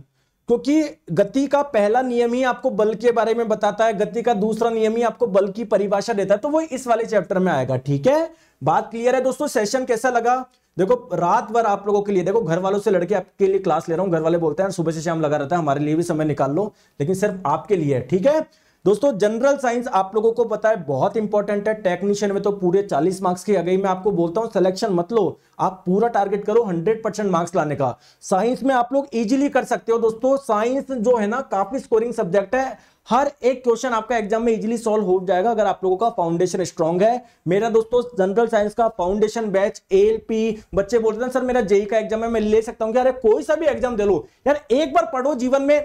क्योंकि गति का पहला नियम ही आपको बल के बारे में बताता है गति का दूसरा नियम ही आपको बल की परिभाषा देता है तो वो इस वाले चैप्टर में आएगा ठीक है बात क्लियर है दोस्तों सेशन कैसा लगा देखो रात भर आप लोगों के लिए देखो घर वालों से लड़के आपके लिए क्लास ले रहा हूं घर वाले बोलते हैं सुबह से शाम लगा रहता है हमारे लिए भी समय निकाल लो लेकिन सिर्फ आपके लिए ठीक है दोस्तों जनरल साइंस आप लोगों को पता है बहुत इंपॉर्टेंट है टेक्नीशियन में तो पूरे 40 मार्क्स की अगई मैं आपको बोलता हूं सिलेक्शन मत लो आप पूरा टारगेट करो 100 परसेंट मार्क्स लाने का साइंस में आप लोग इजीली कर सकते हो दोस्तों साइंस जो है ना काफी स्कोरिंग सब्जेक्ट है हर एक क्वेश्चन आपका एग्जाम में इजीली सॉल्व हो जाएगा अगर आप लोगों का फाउंडेशन स्ट्रांग है मेरा दोस्तों जनरल साइंस का फाउंडेशन बैच एलपी बच्चे बोलते हैं सर मेरा जेई e e का एग्जाम है मैं ले सकता हूँ अरे कोई सा भी एग्जाम दे लो यार एक बार पढ़ो जीवन में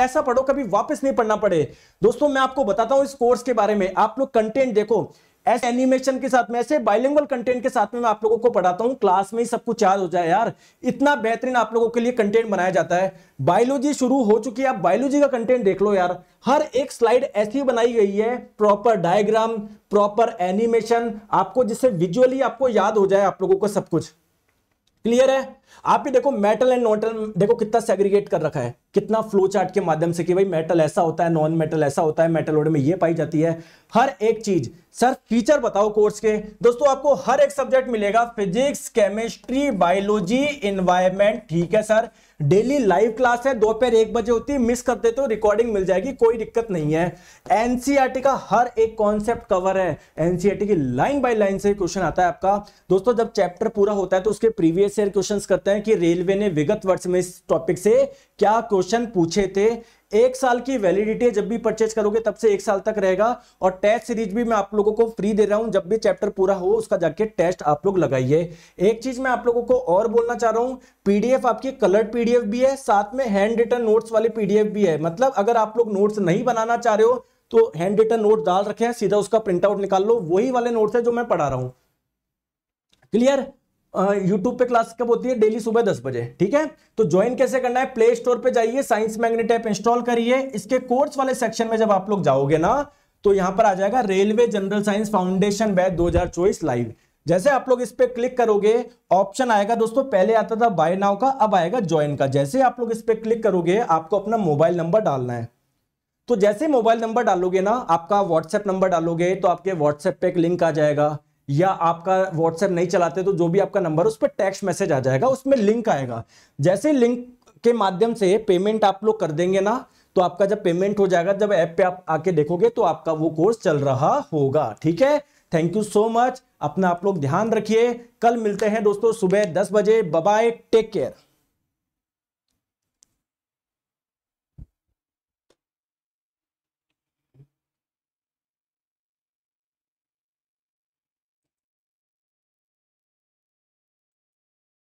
ऐसा पढ़ो कभी वापस नहीं पढ़ना पड़े दोस्तों मैं आपको बताता हूं इस कोर्स के बारे में आप लोग कंटेंट देखो ऐसे एनिमेशन के साथ में ऐसे बाइलिंगल कंटेंट के साथ में मैं आप लोगों को पढ़ाता हूँ क्लास में ही सब कुछ याद हो जाए यार इतना बेहतरीन आप लोगों के लिए कंटेंट बनाया जाता है बायोलॉजी शुरू हो चुकी है आप बायोलॉजी का कंटेंट देख लो यार हर एक स्लाइड ऐसी बनाई गई है प्रॉपर डायग्राम प्रॉपर एनिमेशन आपको जिससे विजुअली आपको याद हो जाए आप लोगों को सब कुछ क्लियर है आप भी देखो मेटल एंड मेटल देखो कितना सेग्रीगेट कर रखा है कितना फ्लो चार्ट के माध्यम से कि भाई मेटल ऐसा होता है नॉन मेटल ऐसा होता है मेटल ऑर्डर में ये पाई जाती है हर एक चीज सर फीचर बताओ कोर्स के दोस्तों आपको हर एक सब्जेक्ट मिलेगा फिजिक्स केमिस्ट्री बायोलॉजी इन्वायरमेंट ठीक है सर डेली लाइव क्लास है दोपहर एक बजे होती है मिस करते तो रिकॉर्डिंग मिल जाएगी कोई दिक्कत नहीं है एनसीईआरटी e का हर एक कॉन्सेप्ट कवर है एनसीईआरटी e की लाइन बाय लाइन से क्वेश्चन आता है आपका दोस्तों जब चैप्टर पूरा होता है तो उसके प्रीवियस ईयर क्वेश्चन करते हैं कि रेलवे ने विगत वर्ष में इस टॉपिक से क्या क्वेश्चन पूछे थे एक साल की वैलिडिटी जब भी परचेज करोगे तब से एक साल तक रहेगा और टेस्ट सीरीज भी मैं आप लोगों को फ्री दे रहा हूं जब भी चैप्टर पूरा हो उसका जाके टेस्ट आप लोग लगाइए एक चीज मैं आप लोगों को और बोलना चाह रहा हूं पीडीएफ आपकी कलर्ड पीडीएफ भी है साथ में हैंड रिटर्न नोट्स वाली पीडीएफ भी है मतलब अगर आप लोग नोट्स नहीं बनाना चाह रहे हो तो हैंड रिटर्न नोट डाल रखे हैं सीधा उसका प्रिंट आउट निकाल लो वही वाले नोट्स है जो मैं पढ़ा रहा हूं क्लियर यूट्यूब पे क्लास कब होती है डेली सुबह दस बजे ठीक है तो ज्वाइन कैसे करना है प्ले स्टोर पे जाइए साइंस मैग्नेट ऐप इंस्टॉल करिए इसके कोर्स वाले सेक्शन में जब आप लोग जाओगे ना तो यहां पर आ जाएगा railway general science foundation batch चौबीस लाइव जैसे आप लोग इस पर क्लिक करोगे ऑप्शन आएगा दोस्तों पहले आता था बाय नाउ का अब आएगा ज्वाइन का जैसे आप लोग इस पर क्लिक करोगे आपको अपना मोबाइल नंबर डालना है तो जैसे मोबाइल नंबर डालोगे ना आपका व्हाट्सएप नंबर डालोगे तो आपके व्हाट्सएप पे एक लिंक आ जाएगा या आपका व्हाट्सएप नहीं चलाते तो जो भी आपका नंबर उस पर टैक्स मैसेज आ जाएगा उसमें लिंक आएगा जैसे लिंक के माध्यम से पेमेंट आप लोग कर देंगे ना तो आपका जब पेमेंट हो जाएगा जब ऐप पे आप आके देखोगे तो आपका वो कोर्स चल रहा होगा ठीक है थैंक यू सो मच अपना आप लोग ध्यान रखिए कल मिलते हैं दोस्तों सुबह दस बजे बाय टेक केयर